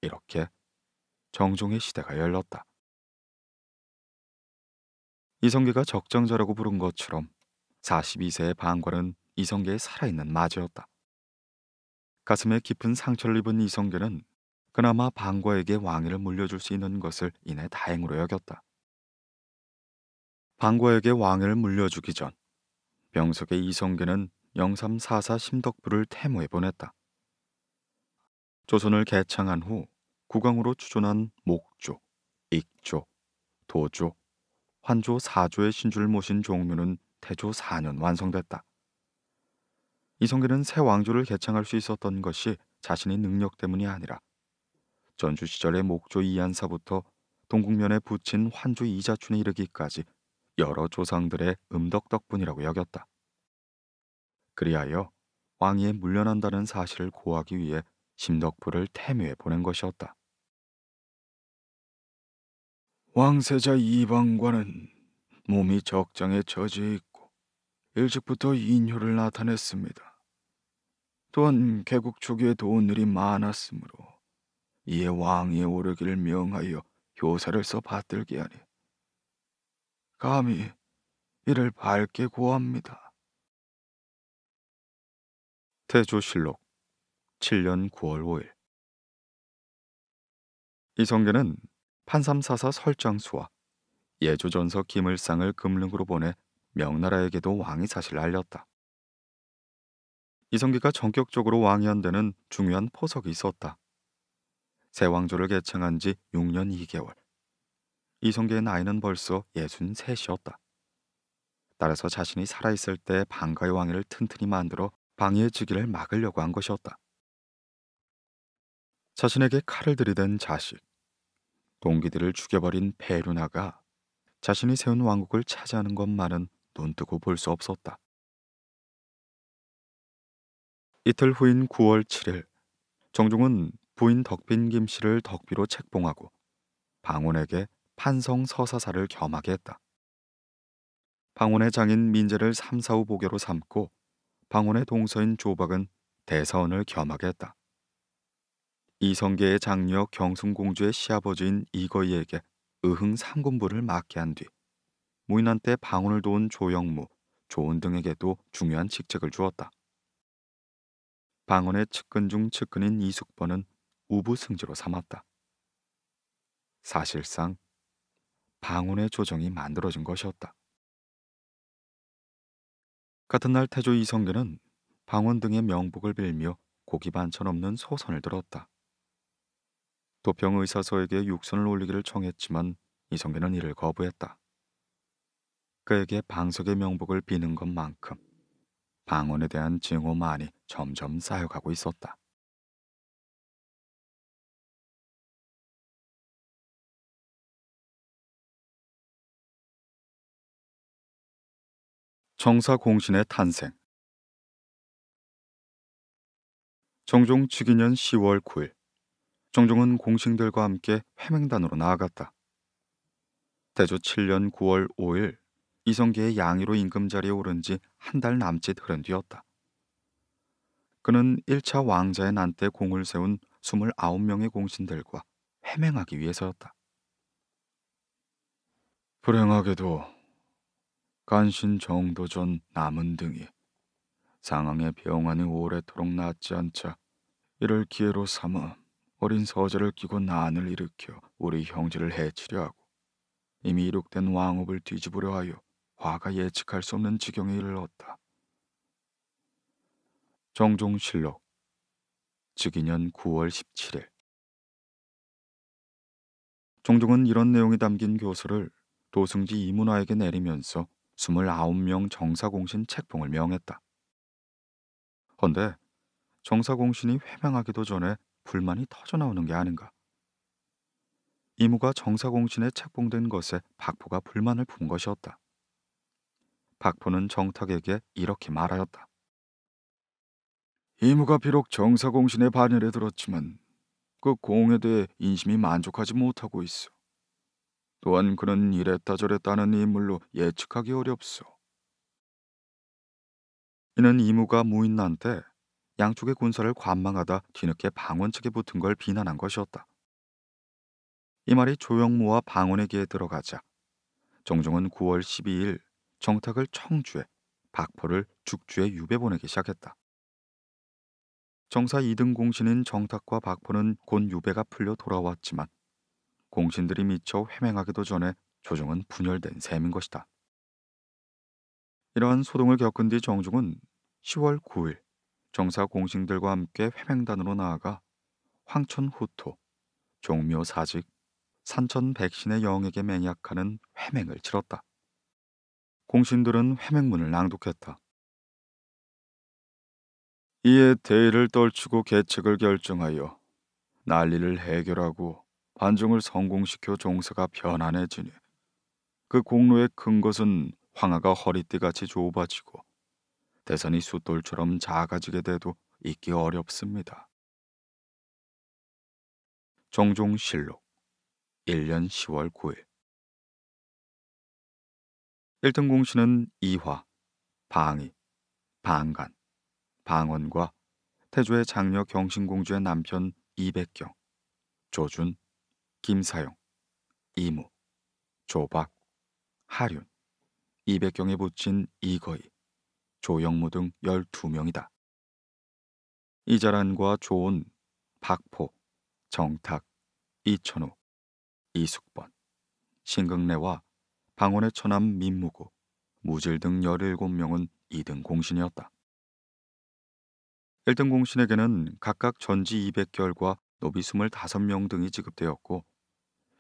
Speaker 1: 이렇게 정종의 시대가 열렸다. 이성계가 적정자라고 부른 것처럼 42세의 방관은 이성계의 살아있는 마제였다. 가슴에 깊은 상처를 입은 이성계는 그나마 방과에게 왕위를 물려줄 수 있는 것을 이내 다행으로 여겼다. 방과에게 왕위를 물려주기 전 명석의 이성계는 0344 심덕부를 태모에 보냈다. 조선을 개창한 후 국왕으로 추존한 목조, 익조, 도조, 환조 4조의 신주를 모신 종묘는 태조 4년 완성됐다. 이성계는 새 왕조를 개창할 수 있었던 것이 자신의 능력 때문이 아니라 전주 시절의 목조 이한사부터 동국면에 붙인 환조 이자춘에 이르기까지 여러 조상들의 음덕 덕분이라고 여겼다. 그리하여 왕위에 물려난다는 사실을 고하기 위해 심덕부를 태묘에 보낸 것이었다. 왕세자 이방관은 몸이 적장에 처지 있고 일찍부터 인효를 나타냈습니다. 또한 개국 초기에 도운 일이 많았으므로 이에 왕위에 오르기를 명하여 효사를 써 받들게 하니 감히 이를 밝게 고합니다. 태조실록 7년 9월 5일 이성계는 판삼사사 설장수와 예조전서 김을상을 금릉으로 보내 명나라에게도 왕의 사실을 알렸다. 이성계가 전격적으로 왕이 한 데는 중요한 포석이 있었다. 새 왕조를 개창한 지 6년 2개월. 이성계의 나이는 벌써 63이었다. 따라서 자신이 살아있을 때 방가의 왕위를 튼튼히 만들어 방위의 즉위를 막으려고 한 것이었다. 자신에게 칼을 들이댄 자식, 동기들을 죽여버린 베루나가 자신이 세운 왕국을 차지하는 것만은 눈뜨고 볼 수 없었다. 이틀 후인 9월 7일, 정종은 부인 덕빈 김씨를 덕비로 책봉하고 방온에게 판성 서사사를 겸하게 했다. 방원의 장인 민재를 삼사후 보교로 삼고 방원의 동서인 조박은 대사원을 겸하게 했다. 이성계의 장녀 경순공주의 시아버지인 이거이에게 의흥 3군부를 맡게 한뒤 무인한 때 방언을 도운 조영무, 조은 등에게도 중요한 직책을 주었다. 방언의 측근 중 측근인 이숙번은 우부승지로 삼았다. 사실상 방운의 조정이 만들어진 것이었다. 같은 날 태조 이성계는 방원 등의 명복을 빌며 고기 반천 없는 소선을 들었다. 도평 의사서에게 육선을 올리기를 청했지만 이성계는 이를 거부했다. 그에게 방석의 명복을 비는 것만큼 방언에 대한 증오만이 점점 쌓여가고 있었다. 정사공신의 탄생 정종 즉위년 10월 9일 정종은 공신들과 함께 회맹단으로 나아갔다. 대조 7년 9월 5일 이성계의 양의로 임금 자리에 오른 지 한 달 남짓 흐른 뒤였다. 그는 1차 왕자의 난 때 공을 세운 29명의 공신들과 회맹하기 위해서였다. 불행하게도 간신 정도전 남은 등이 상황의 병환이 오래도록 낫지 않자 이를 기회로 삼아 어린 서자를 끼고 난을 일으켜 우리 형제를 해치려 하고 이미 이룩된 왕업을 뒤집으려 하여 화가 예측할 수 없는 지경에 이르렀다. 정종실록 즉위년 9월 17일 종종은 이런 내용이 담긴 교서를 도승지 이문화에게 내리면서 29명 정사공신 책봉을 명했다. 헌데 정사공신이 회명하기도 전에 불만이 터져나오는 게 아닌가. 이모가 정사공신에 책봉된 것에 박포가 불만을 푼 것이었다. 박포는 정탁에게 이렇게 말하였다. 이무가 비록 정사공신의 반열에 들었지만 그 공에 대해 인심이 만족하지 못하고 있어. 또한 그는 이랬다 저랬다 는 인물로 예측하기 어렵소. 이는 이모가 무인 나한테 양쪽의 군사를 관망하다 뒤늦게 방원 측에 붙은 걸 비난한 것이었다. 이 말이 조영무와 방원에게 들어가자 정종은 9월 12일 정탁을 청주에 박포를 죽주에 유배 보내기 시작했다. 정사 2등 공신인 정탁과 박포는 곧 유배가 풀려 돌아왔지만 공신들이 미처 회맹하기도 전에 조정은 분열된 셈인 것이다. 이러한 소동을 겪은 뒤정중은 10월 9일 정사 공신들과 함께 회맹단으로 나아가 황천후토, 종묘사직, 산천 백신의 영에게 맹약하는 회맹을 치렀다. 공신들은 회맹문을 낭독했다. 이에 대의를 떨치고 계책을 결정하여 난리를 해결하고 반중을 성공시켜 종사가 편안해지니 그 공로의 큰 것은 황하가 허리띠같이 좁아지고 대선이 숫돌처럼 작아지게 돼도 잊기 어렵습니다. 종종실록 1년 10월 9일 1등 공신은 이화, 방위 방간, 방언과 태조의 장녀 경신공주의 남편 이백경, 조준, 김사용, 이무, 조박, 하륜, 이백경에 붙인 이거이 조영무 등 12명이다. 이자란과 조온, 박포, 정탁, 이천우, 이숙번, 신극래와 방원의 처남 민무구, 무질 등 17명은 2등 공신이었다. 1등 공신에게는 각각 전지 200결과 노비 25명 등이 지급되었고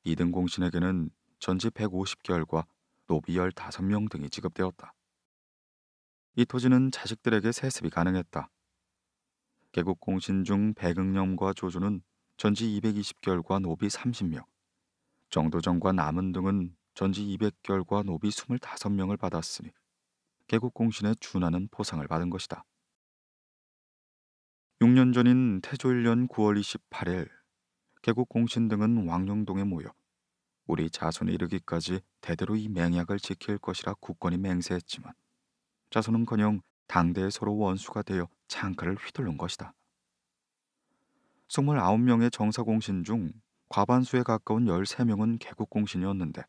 Speaker 1: 2등 공신에게는 전지 150개월과 노비 15명 등이 지급되었다. 이 토지는 자식들에게 세습이 가능했다. 개국 공신 중 배극념과 조조는 전지 220결과 노비 30명, 정도정과 남은 등은 전지 200결과 노비 25명을 받았으니 개국 공신의 준하는 보상을 받은 것이다. 6년 전인 태조1년 9월 28일 개국 공신 등은 왕룡동에 모여 우리 자손에 이르기까지 대대로 이 맹약을 지킬 것이라 굳건히 맹세했지만 자손은커녕 당대에 서로 원수가 되어 창가를 휘둘른 것이다. 29명의 정사공신 중 과반수에 가까운 13명은 개국공신이었는데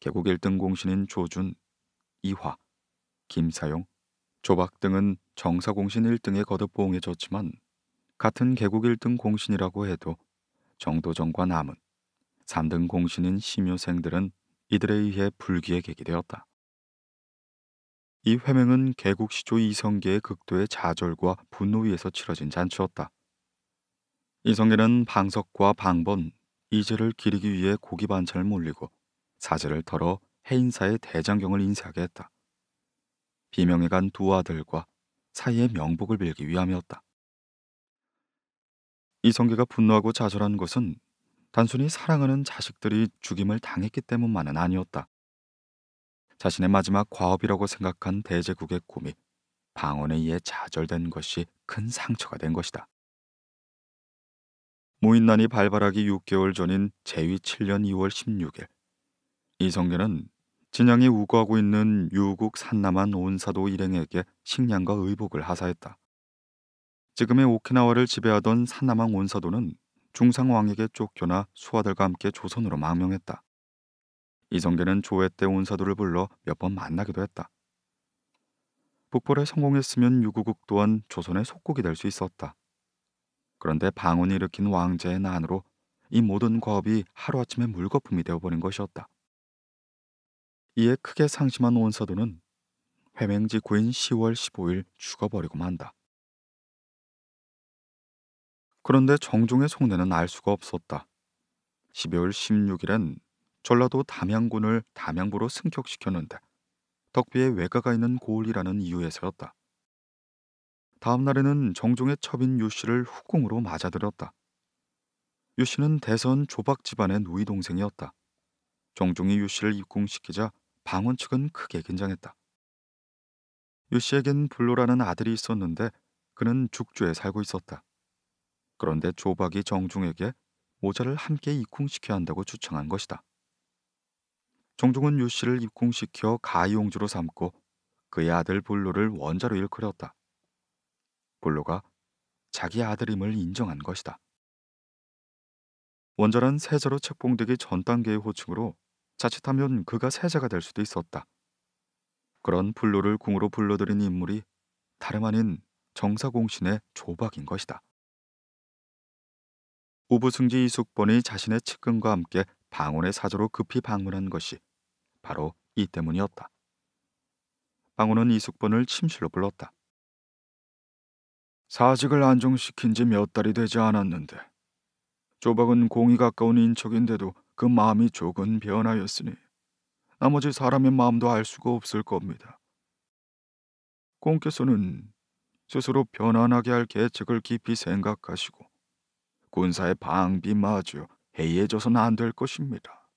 Speaker 1: 개국 1등 공신인 조준, 이화, 김사용, 조박 등은 정사공신 1등에 거듭 봉해졌지만 같은 계곡 1등 공신이라고 해도 정도전과 남은 3등 공신인 심효생들은 이들에 의해 불기에 계기되었다. 이 회맹은 계곡 시조 이성계의 극도의 좌절과 분노 위에서 치러진 잔치였다. 이성계는 방석과 방번, 이재를 기리기 위해 고기 반찬을 몰리고 사제를 털어 해인사의 대장경을 인쇄하게 했다. 비명에 간 두 아들과 사이의 명복을 빌기 위함이었다. 이성계가 분노하고 좌절한 것은 단순히 사랑하는 자식들이 죽임을 당했기 때문만은 아니었다. 자신의 마지막 과업이라고 생각한 대제국의 꿈이 방언에 의해 좌절된 것이 큰 상처가 된 것이다. 무인난이 발발하기 6개월 전인 제위 7년 2월 16일 이성계는 진양이 우거하고 있는 유국 산남한 온사도 일행에게 식량과 의복을 하사했다. 지금의 오키나와를 지배하던 산남한 온사도는 중상왕에게 쫓겨나 수하들과 함께 조선으로 망명했다. 이성계는 조회 때 온사도를 불러 몇 번 만나기도 했다. 북벌에 성공했으면 유구국 또한 조선의 속국이 될 수 있었다. 그런데 방언이 일으킨 왕제의 난으로 이 모든 과업이 하루아침에 물거품이 되어버린 것이었다. 이에 크게 상심한 원서도는 회맹지 구인 10월 15일 죽어버리고 만다. 그런데 정종의 속내는 알 수가 없었다. 12월 16일엔 전라도 담양군을 담양부로 승격시켰는데 덕비의 외가가 있는 고을이라는 이유에서였다. 다음 날에는 정종의 첩인 유 씨를 후궁으로 맞아들였다. 유 씨는 대선 조박 집안의 누이 동생이었다. 정종이 유 씨를 입궁시키자 방원 측은 크게 긴장했다. 유 씨에겐 블로라는 아들이 있었는데 그는 죽주에 살고 있었다. 그런데 조박이 정중에게 모자를 함께 입궁시켜야 한다고 주창한 것이다. 정중은 유 씨를 입궁시켜 가이용주로 삼고 그의 아들 블로를 원자로 일컬였다. 블로가 자기 아들임을 인정한 것이다. 원자란 세자로 책봉되기 전 단계의 호칭으로 자칫하면 그가 세자가 될 수도 있었다. 그런 불로를 궁으로 불러들인 인물이 다름 아닌 정사공신의 조박인 것이다. 우부승지 이숙본이 자신의 측근과 함께 방언의 사저로 급히 방문한 것이 바로 이 때문이었다. 방언은 이숙본을 침실로 불렀다. 사직을 안정시킨 지 몇 달이 되지 않았는데 조박은 공이 가까운 인척인데도 그 마음이 조금 변하였으니 나머지 사람의 마음도 알 수가 없을 겁니다. 꽁께서는 스스로 편안하게할 계책을 깊이 생각하시고 군사의 방비마저 해이해져서는 안 될 것입니다.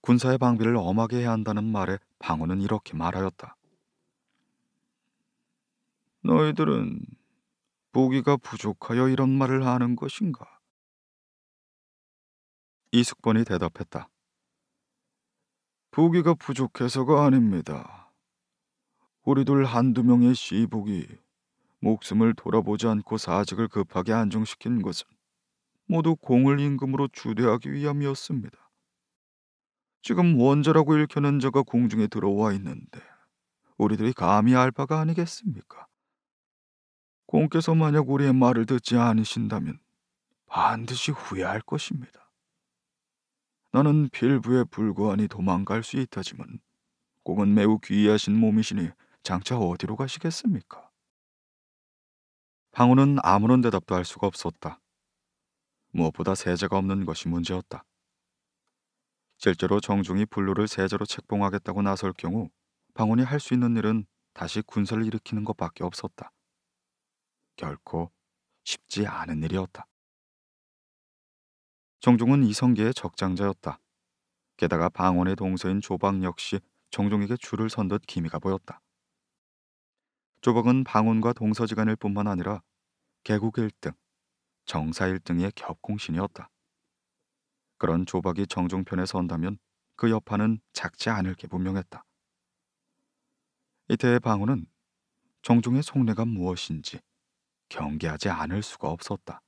Speaker 1: 군사의 방비를 엄하게 해야 한다는 말에 방어는 이렇게 말하였다. 너희들은 보기가 부족하여 이런 말을 하는 것인가? 이숙본이 대답했다. 부기가 부족해서가 아닙니다. 우리들 한두 명의 시복이 목숨을 돌아보지 않고 사직을 급하게 안정시킨 것은 모두 공을 임금으로 주대하기 위함이었습니다. 지금 원자라고 일컫는 자가 공중에 들어와 있는데 우리들이 감히 알 바가 아니겠습니까? 공께서 만약 우리의 말을 듣지 않으신다면 반드시 후회할 것입니다. 나는 필부에 불과하니 도망갈 수 있다지만 공은 매우 귀하신 몸이시니 장차 어디로 가시겠습니까? 방후는 아무런 대답도 할 수가 없었다. 무엇보다 세자가 없는 것이 문제였다. 실제로 정중이 불로를 세자로 책봉하겠다고 나설 경우 방훈이 할 수 있는 일은 다시 군사를 일으키는 것밖에 없었다. 결코 쉽지 않은 일이었다. 정종은 이성계의 적장자였다. 게다가 방원의 동서인 조박 역시 정종에게 줄을 선 듯 기미가 보였다. 조박은 방원과 동서지간일 뿐만 아니라 개국 1등, 정사 1등의 격공신이었다 그런 조박이 정종편에 선다면 그 여파는 작지 않을 게 분명했다. 이때의 방호은 정종의 속내가 무엇인지 경계하지 않을 수가 없었다.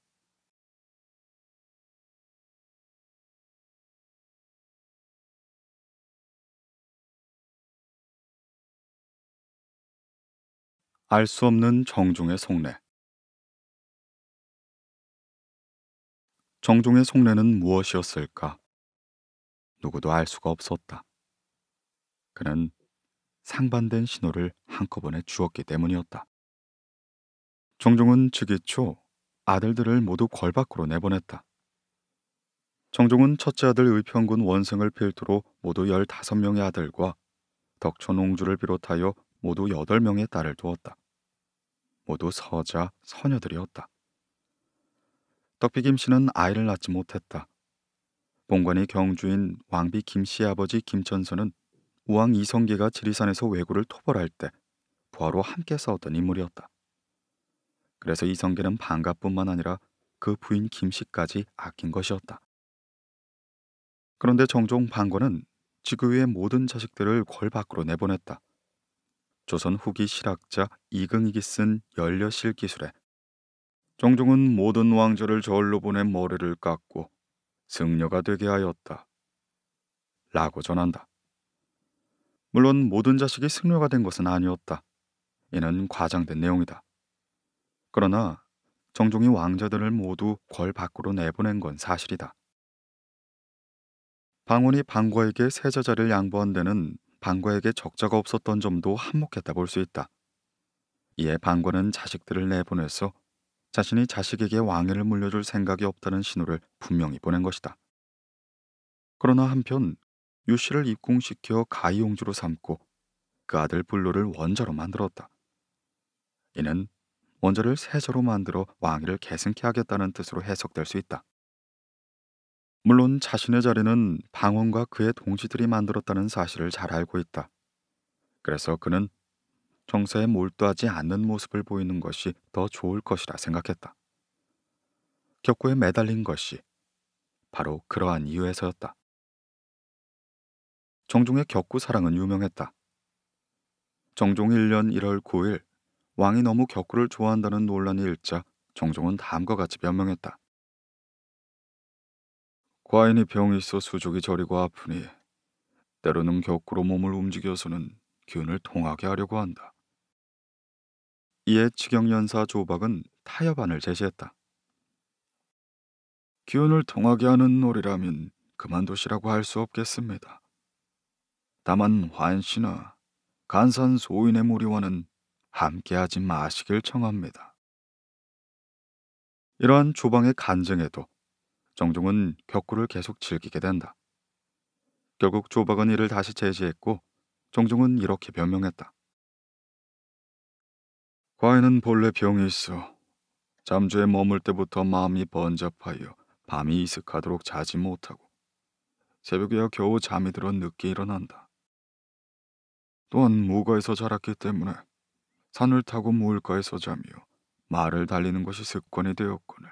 Speaker 2: 알수 없는 정종의 속내 정종의 속내는
Speaker 1: 무엇이었을까? 누구도 알 수가 없었다. 그는 상반된 신호를 한꺼번에 주었기 때문이었다. 정종은 즉위 초 아들들을 모두 궐 밖으로 내보냈다. 정종은 첫째 아들 의평군 원승을 필두로 모두 15명의 아들과 덕촌옹주를 비롯하여 모두 여덟 명의 딸을 두었다. 모두 서자, 서녀들이었다. 떡비 김씨는 아이를 낳지 못했다. 본관의 경주인 왕비 김씨의 아버지 김천서는 우왕 이성계가 지리산에서 왜구를 토벌할 때 부하로 함께 싸웠던 인물이었다. 그래서 이성계는 반갑뿐만 아니라 그 부인 김씨까지 아낀 것이었다. 그런데 정종 반관은 지구위의 모든 자식들을 궐 밖으로 내보냈다. 조선 후기 실학자 이긍익이 쓴열려실 기술에 종종은 모든 왕조를 저울로 보내 머리를 깎고 승려가 되게 하였다. 라고 전한다. 물론 모든 자식이 승려가 된 것은 아니었다. 이는 과장된 내용이다. 그러나 정종이 왕자들을 모두 궐 밖으로 내보낸 건 사실이다. 방원이 방과에게 세자자를 양보한 데는 방과에게 적자가 없었던 점도 한몫했다 볼 수 있다. 이에 방과는 자식들을 내보내서 자신이 자식에게 왕위를 물려줄 생각이 없다는 신호를 분명히 보낸 것이다. 그러나 한편 유 씨를 입궁시켜 가이용주로 삼고 그 아들 불로를 원자로 만들었다. 이는 원자를 세자로 만들어 왕위를 계승케 하겠다는 뜻으로 해석될 수 있다. 물론 자신의 자리는 방원과 그의 동지들이 만들었다는 사실을 잘 알고 있다. 그래서 그는 정서에 몰두하지 않는 모습을 보이는 것이 더 좋을 것이라 생각했다. 격구에 매달린 것이 바로 그러한 이유에서였다. 정종의 격구 사랑은 유명했다. 정종 1년 1월 9일 왕이 너무 격구를 좋아한다는 논란이 일자 정종은 다음과 같이 변명했다. 과인이 병이 있어 수족이 저리고 아프니 때로는 격으로 몸을 움직여서는 균을 통하게 하려고 한다. 이에 치경연사 조박은 타협안을 제시했다. 기운을 통하게 하는 놀이라면 그만두시라고 할 수 없겠습니다. 다만 환씨나 간산 소인의 무리와는 함께하지 마시길 청합니다. 이러한 조방의 간증에도 정종은 격구를 계속 즐기게 된다. 결국 조박은 이를 다시 제지했고 정종은 이렇게 변명했다. 과인은 본래 병이 있어 잠주에 머물 때부터 마음이 번잡하여 밤이 이슥하도록 자지 못하고 새벽에야 겨우 잠이 들어 늦게 일어난다. 또한 무가에서 자랐기 때문에 산을 타고 무 물가에서 자며 말을 달리는 것이 습관이 되었거늘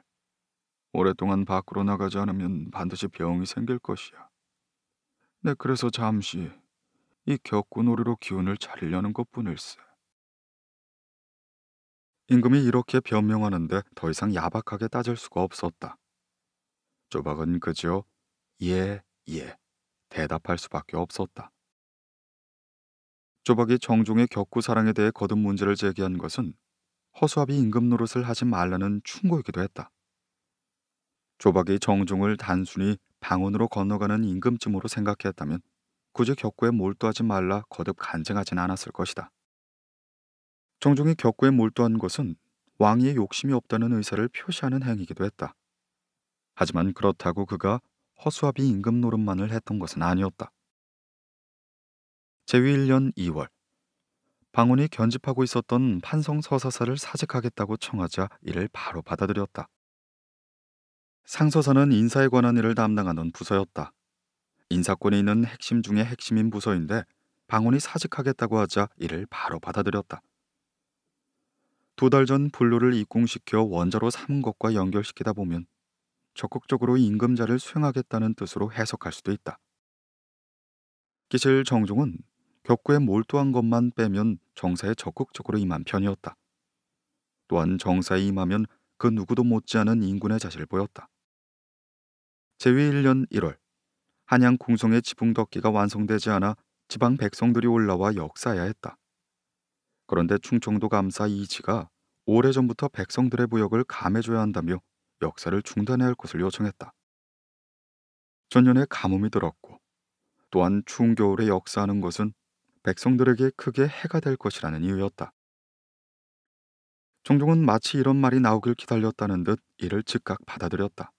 Speaker 1: 오랫동안 밖으로 나가지 않으면 반드시 병이 생길 것이야. 네, 그래서 잠시 이 격구놀이로 기운을 차리려는 것뿐일세. 임금이 이렇게 변명하는데 더 이상 야박하게 따질 수가 없었다. 조박은 그저 예, 예 대답할 수밖에 없었다. 조박이 정종의 격구 사랑에 대해 거듭 문제를 제기한 것은 허수아비 임금 노릇을 하지 말라는 충고이기도 했다. 조박이 정종을 단순히 방언으로 건너가는 임금쯤으로 생각했다면 굳이 격구에 몰두하지 말라 거듭 간증하진 않았을 것이다. 정종이 격구에 몰두한 것은 왕위에 욕심이 없다는 의사를 표시하는 행위기도 했다. 하지만 그렇다고 그가 허수아비 임금 노릇만을 했던 것은 아니었다. 제위 1년 2월 방언이 견집하고 있었던 판성 서사사를 사직하겠다고 청하자 이를 바로 받아들였다. 상서사는 인사에 관한 일을 담당하는 부서였다. 인사권이 있는 핵심 중의 핵심인 부서인데 방언이 사직하겠다고 하자 이를 바로 받아들였다. 두 달 전 분로를 입공시켜 원자로 삼은 것과 연결시키다 보면 적극적으로 임금자를 수행하겠다는 뜻으로 해석할 수도 있다. 기실 정종은 격구에 몰두한 것만 빼면 정사에 적극적으로 임한 편이었다. 또한 정사에 임하면 그 누구도 못지않은 인군의 자질을 보였다. 제위 1년 1월 한양 궁성의 지붕 덮개가 완성되지 않아 지방 백성들이 올라와 역사해야 했다. 그런데 충청도 감사 이지가 오래전부터 백성들의 부역을 감해줘야 한다며 역사를 중단해야 할 것을 요청했다. 전년에 가뭄이 들었고 또한 추운 겨울에 역사하는 것은 백성들에게 크게 해가 될 것이라는 이유였다. 종종은 마치 이런 말이 나오길 기다렸다는 듯 이를 즉각 받아들였다.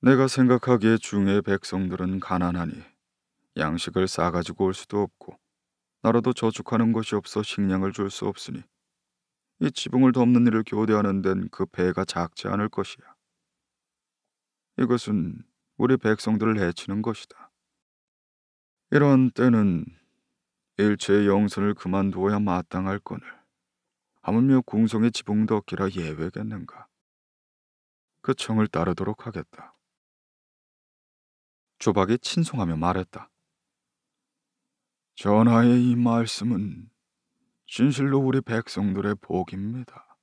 Speaker 1: 내가 생각하기에 중의 백성들은 가난하니 양식을 싸가지고 올 수도 없고 나라도 저축하는 것이 없어 식량을 줄 수 없으니 이 지붕을 덮는 일을 교대하는 데는 그 배가 작지 않을 것이야. 이것은 우리 백성들을 해치는 것이다. 이런 때는 일체의 영선을 그만두어야 마땅할 거늘 아무며 궁성의 지붕 덮기라 예외겠는가. 그 청을 따르도록 하겠다. 조박이 친송하며 말했다. 전하의 이 말씀은 진실로 우리 백성들의 복입니다.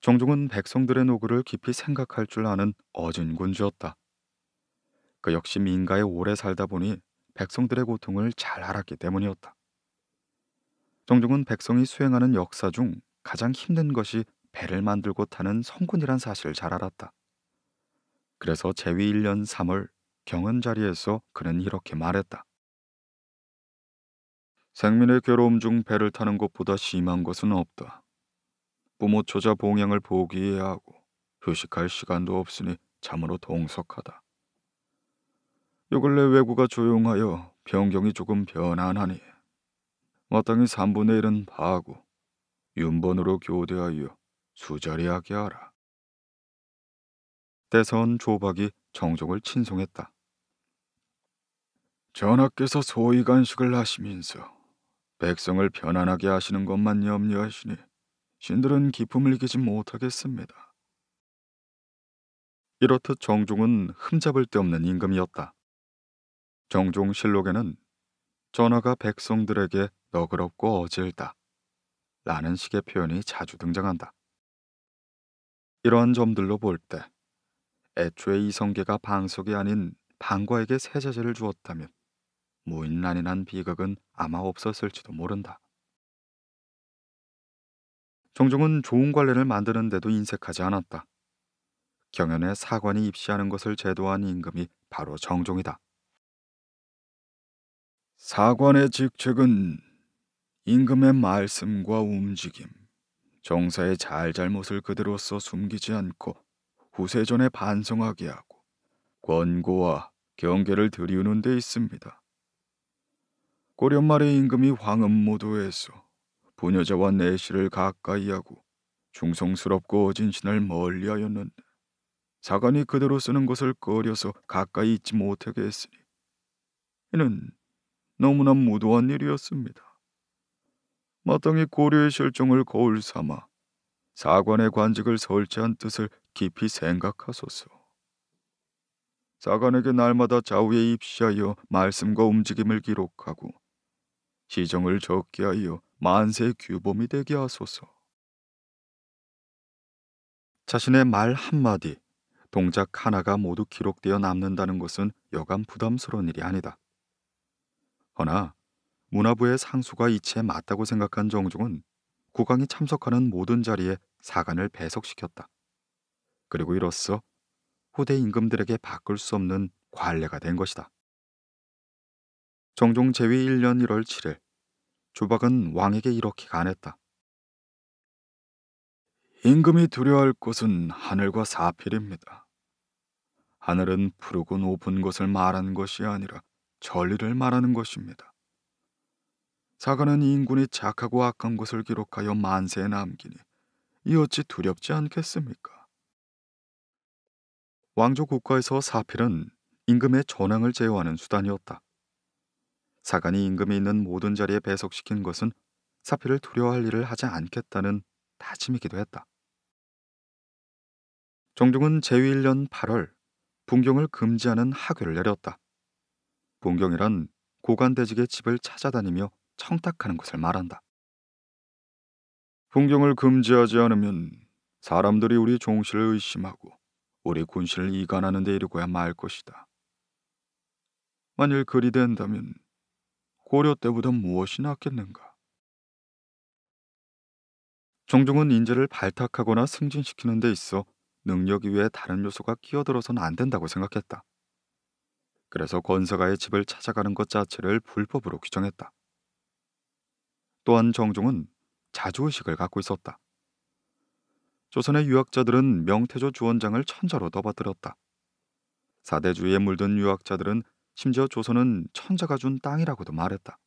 Speaker 1: 종종은 백성들의 노구를 깊이 생각할 줄 아는 어진 군주였다. 그 역시 민가에 오래 살다 보니 백성들의 고통을 잘 알았기 때문이었다. 종종은 백성이 수행하는 역사 중 가장 힘든 것이 배를 만들고 타는 성군이란 사실을 잘 알았다. 그래서 재위 1년 3월 경은 자리에서 그는 이렇게 말했다. 생민의 괴로움 중 배를 타는 것보다 심한 것은 없다. 부모 초자 봉양을 보기해야 하고 휴식할 시간도 없으니 참으로 동석하다. 요 근래 외구가 조용하여 변경이 조금 변안하니 마땅히 3분의 1은 파하고 윤번으로 교대하여 수자리하게 하라. 때선 조박이 정족을 친송했다. 전하께서 소위 간식을 하시면서 백성을 편안하게 하시는 것만 염려하시니 신들은 기품을 이기지 못하겠습니다. 이렇듯 정종은 흠잡을 데 없는 임금이었다. 정종 실록에는 전하가 백성들에게 너그럽고 어질다 라는 식의 표현이 자주 등장한다. 이러한 점들로 볼때 애초에 이성계가 방석이 아닌 방과에게 세자제를 주었다면 무인란이란 비극은 아마 없었을지도 모른다. 종종은 좋은 관례를 만드는데도 인색하지 않았다. 경연에 사관이 입시하는 것을 제도한 임금이 바로 정종이다. 사관의 직책은 임금의 말씀과 움직임, 정사의 잘잘못을 그대로써 숨기지 않고 후세전에 반성하게 하고 권고와 경계를 들이우는 데 있습니다. 고련 말의 임금이 황음모도에서 부녀자와 내실을 가까이하고 충성스럽고진 신을 멀리하였는데 사관이 그대로 쓰는 것을 꺼려서 가까이 있지 못하게 했으니 이는 너무나 무도한 일이었습니다. 마땅히 고려의 실종을 거울 삼아 사관의 관직을 설치한 뜻을 깊이 생각하소서. 사관에게 날마다 좌우에 입시하여 말씀과 움직임을 기록하고 시정을 적게 하여 만세 규범이 되게 하소서. 자신의 말 한마디, 동작 하나가 모두 기록되어 남는다는 것은 여간 부담스러운 일이 아니다. 허나 문화부의 상수가 이치에 맞다고 생각한 정종은 국왕이 참석하는 모든 자리에 사관을 배석시켰다. 그리고 이로써 후대 임금들에게 바꿀 수 없는 관례가 된 것이다. 정종 제위 1년 1월 7일 조박은 왕에게 이렇게 간했다. 임금이 두려워할 곳은 하늘과 사필입니다. 하늘은 푸르고 높은 곳을 말하는 것이 아니라 전리를 말하는 것입니다. 사가는 인군이 착하고 악한 곳을 기록하여 만세에 남기니 이어찌 두렵지 않겠습니까? 왕조 국가에서 사필은 임금의 전황을 제어하는 수단이었다. 사관이 임금이 있는 모든 자리에 배석시킨 것은 사필을 두려워할 일을 하지 않겠다는 다짐이기도 했다. 정종은 제위 1년 8월 분경을 금지하는 하교를 내렸다. 분경이란 고관대직의 집을 찾아다니며 청탁하는 것을 말한다. 분경을 금지하지 않으면 사람들이 우리 종실을 의심하고 우리 군신을 이간하는 데 이르고야 말 것이다. 만일 그리 된다면 고려 때보다 무엇이 낫겠는가? 정종은 인재를 발탁하거나 승진시키는 데 있어 능력 이외에 다른 요소가 끼어들어서는 안 된다고 생각했다. 그래서 권사가의 집을 찾아가는 것 자체를 불법으로 규정했다. 또한 정종은 자주의식을 갖고 있었다. 조선의 유학자들은 명태조 주원장을 천자로 떠받들었다. 사대주의에 물든 유학자들은 심지어 조선은 천자가 준 땅이라고도 말했다.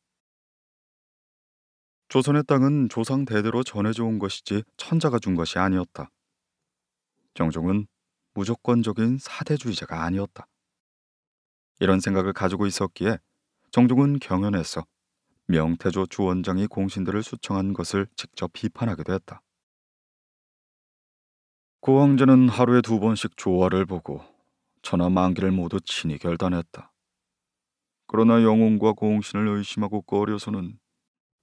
Speaker 1: 조선의 땅은 조상 대대로 전해져 온 것이지 천자가 준 것이 아니었다. 정종은 무조건적인 사대주의자가 아니었다. 이런 생각을 가지고 있었기에 정종은 경연에서 명태조 주원장이 공신들을 수청한 것을 직접 비판하기도 했다. 고 황제는 하루에 두 번씩 조화를 보고 천하 만기를 모두 친히 결단했다. 그러나 영웅과 공신을 의심하고 꺼려서는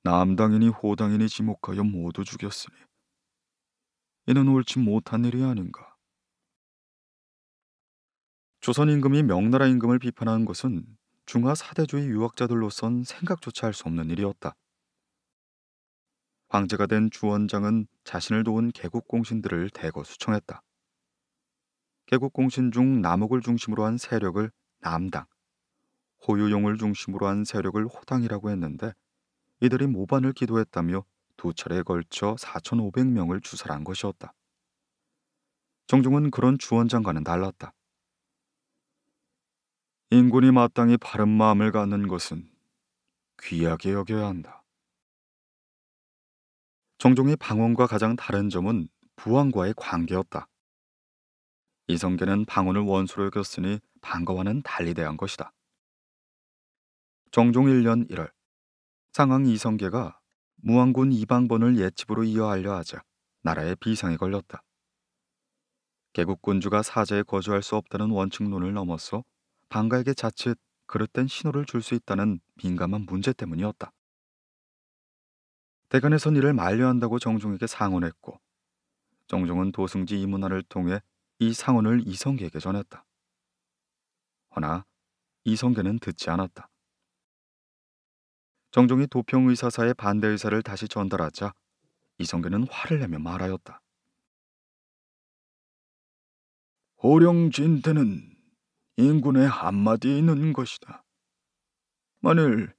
Speaker 1: 남당인이 호당이니 지목하여 모두 죽였으니 이는 옳지 못한 일이 아닌가. 조선 임금이 명나라 임금을 비판하는 것은 중화 사대주의 유학자들로선 생각조차 할 수 없는 일이었다. 황제가 된 주원장은 자신을 도운 개국공신들을 대거 수청했다. 개국공신 중 남욱을 중심으로 한 세력을 남당, 호유용을 중심으로 한 세력을 호당이라고 했는데 이들이 모반을 기도했다며 두 차례에 걸쳐 4,500명을 주살한 것이었다. 정종은 그런 주원장과는 달랐다. 인군이 마땅히 바른 마음을 갖는 것은 귀하게 여겨야 한다. 정종이 방언과 가장 다른 점은 부왕과의 관계였다. 이성계는 방언을 원수로 여겼으니 방거와는 달리 대한 것이다. 정종 1년 1월 상황 이성계가 무왕군 이방번을 예칩으로 이어하려 하자 나라에 비상이 걸렸다. 개국군주가 사제에 거주할 수 없다는 원칙론을 넘어서 방가에게 자칫 그릇된 신호를 줄 수 있다는 민감한 문제 때문이었다. 대간에선 이를 만려한다고 정종에게 상언했고 정종은 도승지 이문화를 통해 이 상언을 이성계에게 전했다. 허나 이성계는 듣지 않았다. 정종이 도평의사사의 반대 의사를 다시 전달하자 이성계는 화를 내며 말하였다. 호령진태는 인군의 한마디 있는 것이다. 만일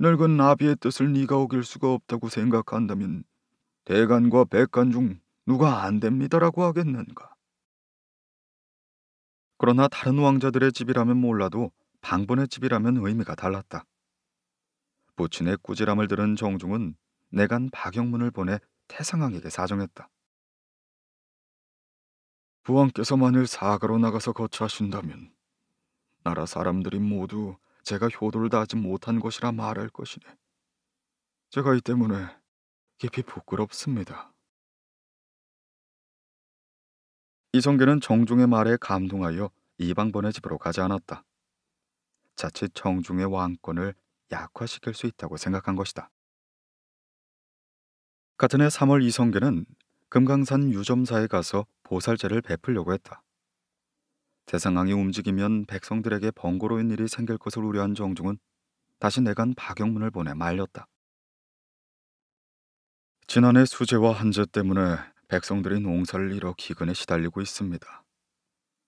Speaker 1: 늙은 아비의 뜻을 네가 어길 수가 없다고 생각한다면 대간과 백간 중 누가 안 됩니다라고 하겠는가? 그러나 다른 왕자들의 집이라면 몰라도 방본의 집이라면 의미가 달랐다. 부친의 꾸지람을 들은 정중은 내간 박영문을 보내 태상왕에게 사정했다. 부왕께서 만일 사가로 나가서 거처하신다면 나라 사람들이 모두 제가 효도를 다하지 못한 것이라 말할 것이니 제가 이 때문에 깊이 부끄럽습니다. 이성계는 정중의 말에 감동하여 이방번의 집으로 가지 않았다. 자칫 정중의 왕권을 약화시킬 수 있다고 생각한 것이다. 같은 해 3월 이성계는 금강산 유점사에 가서 보살제를 베풀려고 했다. 대상황이 움직이면 백성들에게 번거로운 일이 생길 것을 우려한 정종은 다시 내간 박영문을 보내 말렸다. 지난해 수재와 한재 때문에 백성들이 농사를 잃어 기근에 시달리고 있습니다.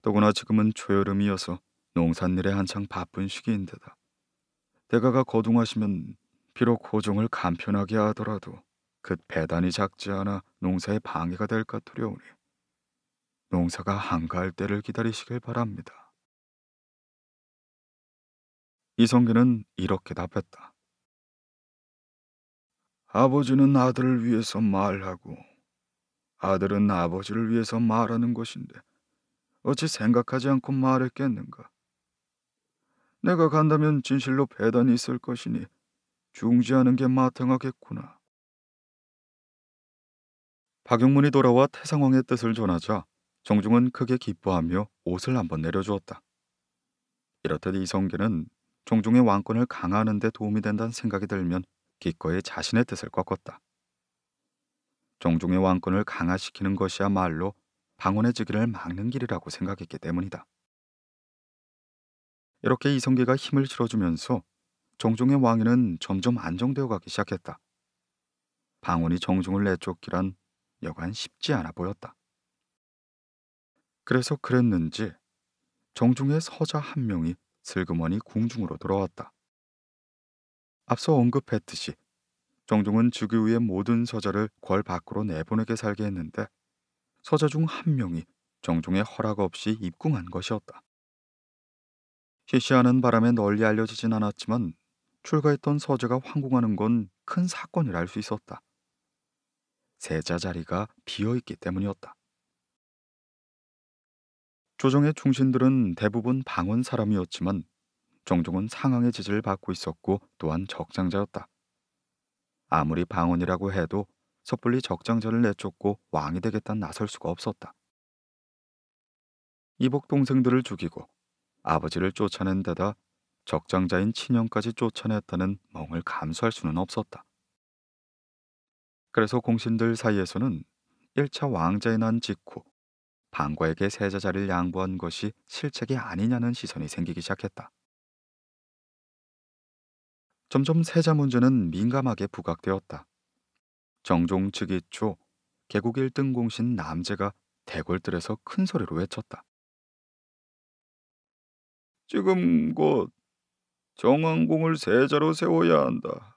Speaker 1: 더구나 지금은 초여름이어서 농산일에 한창 바쁜 시기인데다 대가가 거둥하시면 비록 호종을 간편하게 하더라도 그 배단이 작지 않아 농사에 방해가 될까 두려우니 농사가 한가할 때를 기다리시길 바랍니다. 이성계는 이렇게 답했다. 아버지는 아들을 위해서 말하고 아들은 아버지를 위해서 말하는 것인데 어찌 생각하지 않고 말했겠는가? 내가 간다면 진실로 배단이 있을 것이니 중지하는 게 마땅하겠구나. 박영문이 돌아와 태상왕의 뜻을 전하자 정중은 크게 기뻐하며 옷을 한번 내려주었다. 이렇듯 이성계는 정중의 왕권을 강화하는 데 도움이 된다는 생각이 들면 기꺼이 자신의 뜻을 꺾었다. 정중의 왕권을 강화시키는 것이야말로 방언의지기를 막는 길이라고 생각했기 때문이다. 이렇게 이성계가 힘을 실어주면서 정종의 왕위는 점점 안정되어 가기 시작했다. 방언이 정종을 내쫓기란 여간 쉽지 않아 보였다. 그래서 그랬는지 정중의 서자 한 명이 슬그머니 궁중으로 돌아왔다. 앞서 언급했듯이 정종은 즉위의 모든 서자를 궐 밖으로 내보내게 살게 했는데 서자 중 한 명이 정종의 허락 없이 입궁한 것이었다. 시시하는 바람에 널리 알려지진 않았지만 출가했던 서재가 황궁하는 건 큰 사건이라 할수 있었다. 세자 자리가 비어 있기 때문이었다. 조정의 중신들은 대부분 방언 사람이었지만 종종은 상황의 지지를 받고 있었고 또한 적장자였다. 아무리 방언이라고 해도 섣불리 적장자를 내쫓고 왕이 되겠다는 나설 수가 없었다. 이복 동생들을 죽이고 아버지를 쫓아낸 데다 적장자인 친형까지 쫓아냈다는 멍을 감수할 수는 없었다. 그래서 공신들 사이에서는 1차 왕자에 난 직후 방과에게 세자 자리를 양보한 것이 실책이 아니냐는 시선이 생기기 시작했다. 점점 세자 문제는 민감하게 부각되었다. 정종 측이 초 개국 1등 공신 남재가 대궐들에서큰 소리로 외쳤다. 지금 곧정왕공을 세자로 세워야 한다.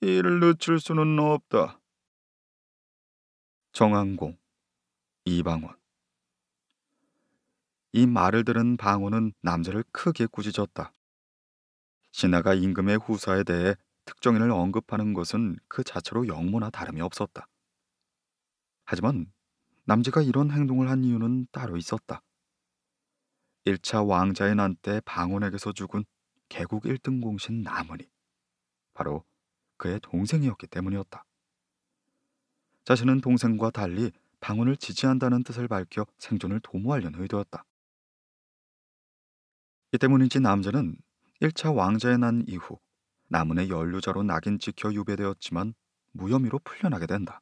Speaker 1: 이를 늦출 수는 없다. 정왕공 이방원. 이 말을 들은 방원은 남자를 크게 꾸짖었다. 신하가 임금의 후사에 대해 특정인을 언급하는 것은 그 자체로 영모나 다름이 없었다. 하지만 남자가 이런 행동을 한 이유는 따로 있었다. 1차 왕자의 난때 방원에게서 죽은 개국 1등 공신 남은이 바로 그의 동생이었기 때문이었다. 자신은 동생과 달리 방언을 지지한다는 뜻을 밝혀 생존을 도모하려는 의도였다. 이 때문인지 남자는 1차 왕자의 난 이후 남은의 연료자로 낙인 찍혀 유배되었지만 무혐의로 풀려나게 된다.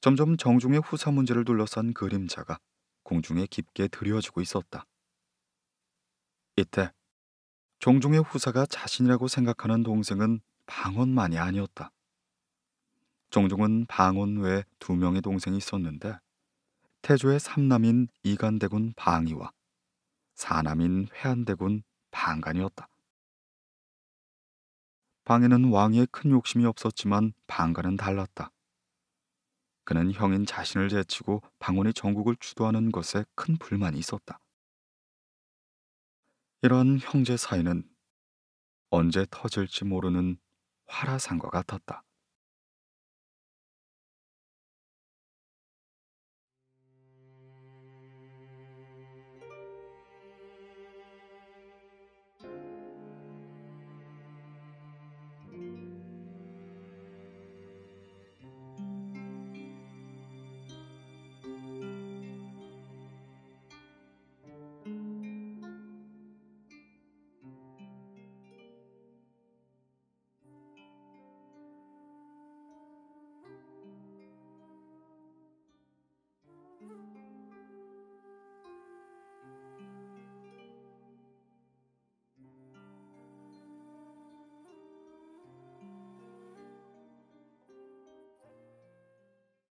Speaker 1: 점점 정중의 후사 문제를 둘러싼 그림자가 공중에 깊게 드리워지고 있었다. 이때 정중의 후사가 자신이라고 생각하는 동생은 방언만이 아니었다. 정종은 방온 외 두 명의 동생이 있었는데 태조의 삼남인 이간대군 방이와 사남인 회안대군 방간이었다. 방에는 왕위에 큰 욕심이 없었지만 방간은 달랐다. 그는 형인 자신을 제치고 방원이 전국을 주도하는 것에 큰 불만이 있었다. 이러한 형제 사이는 언제 터질지 모르는 화라산과 같았다.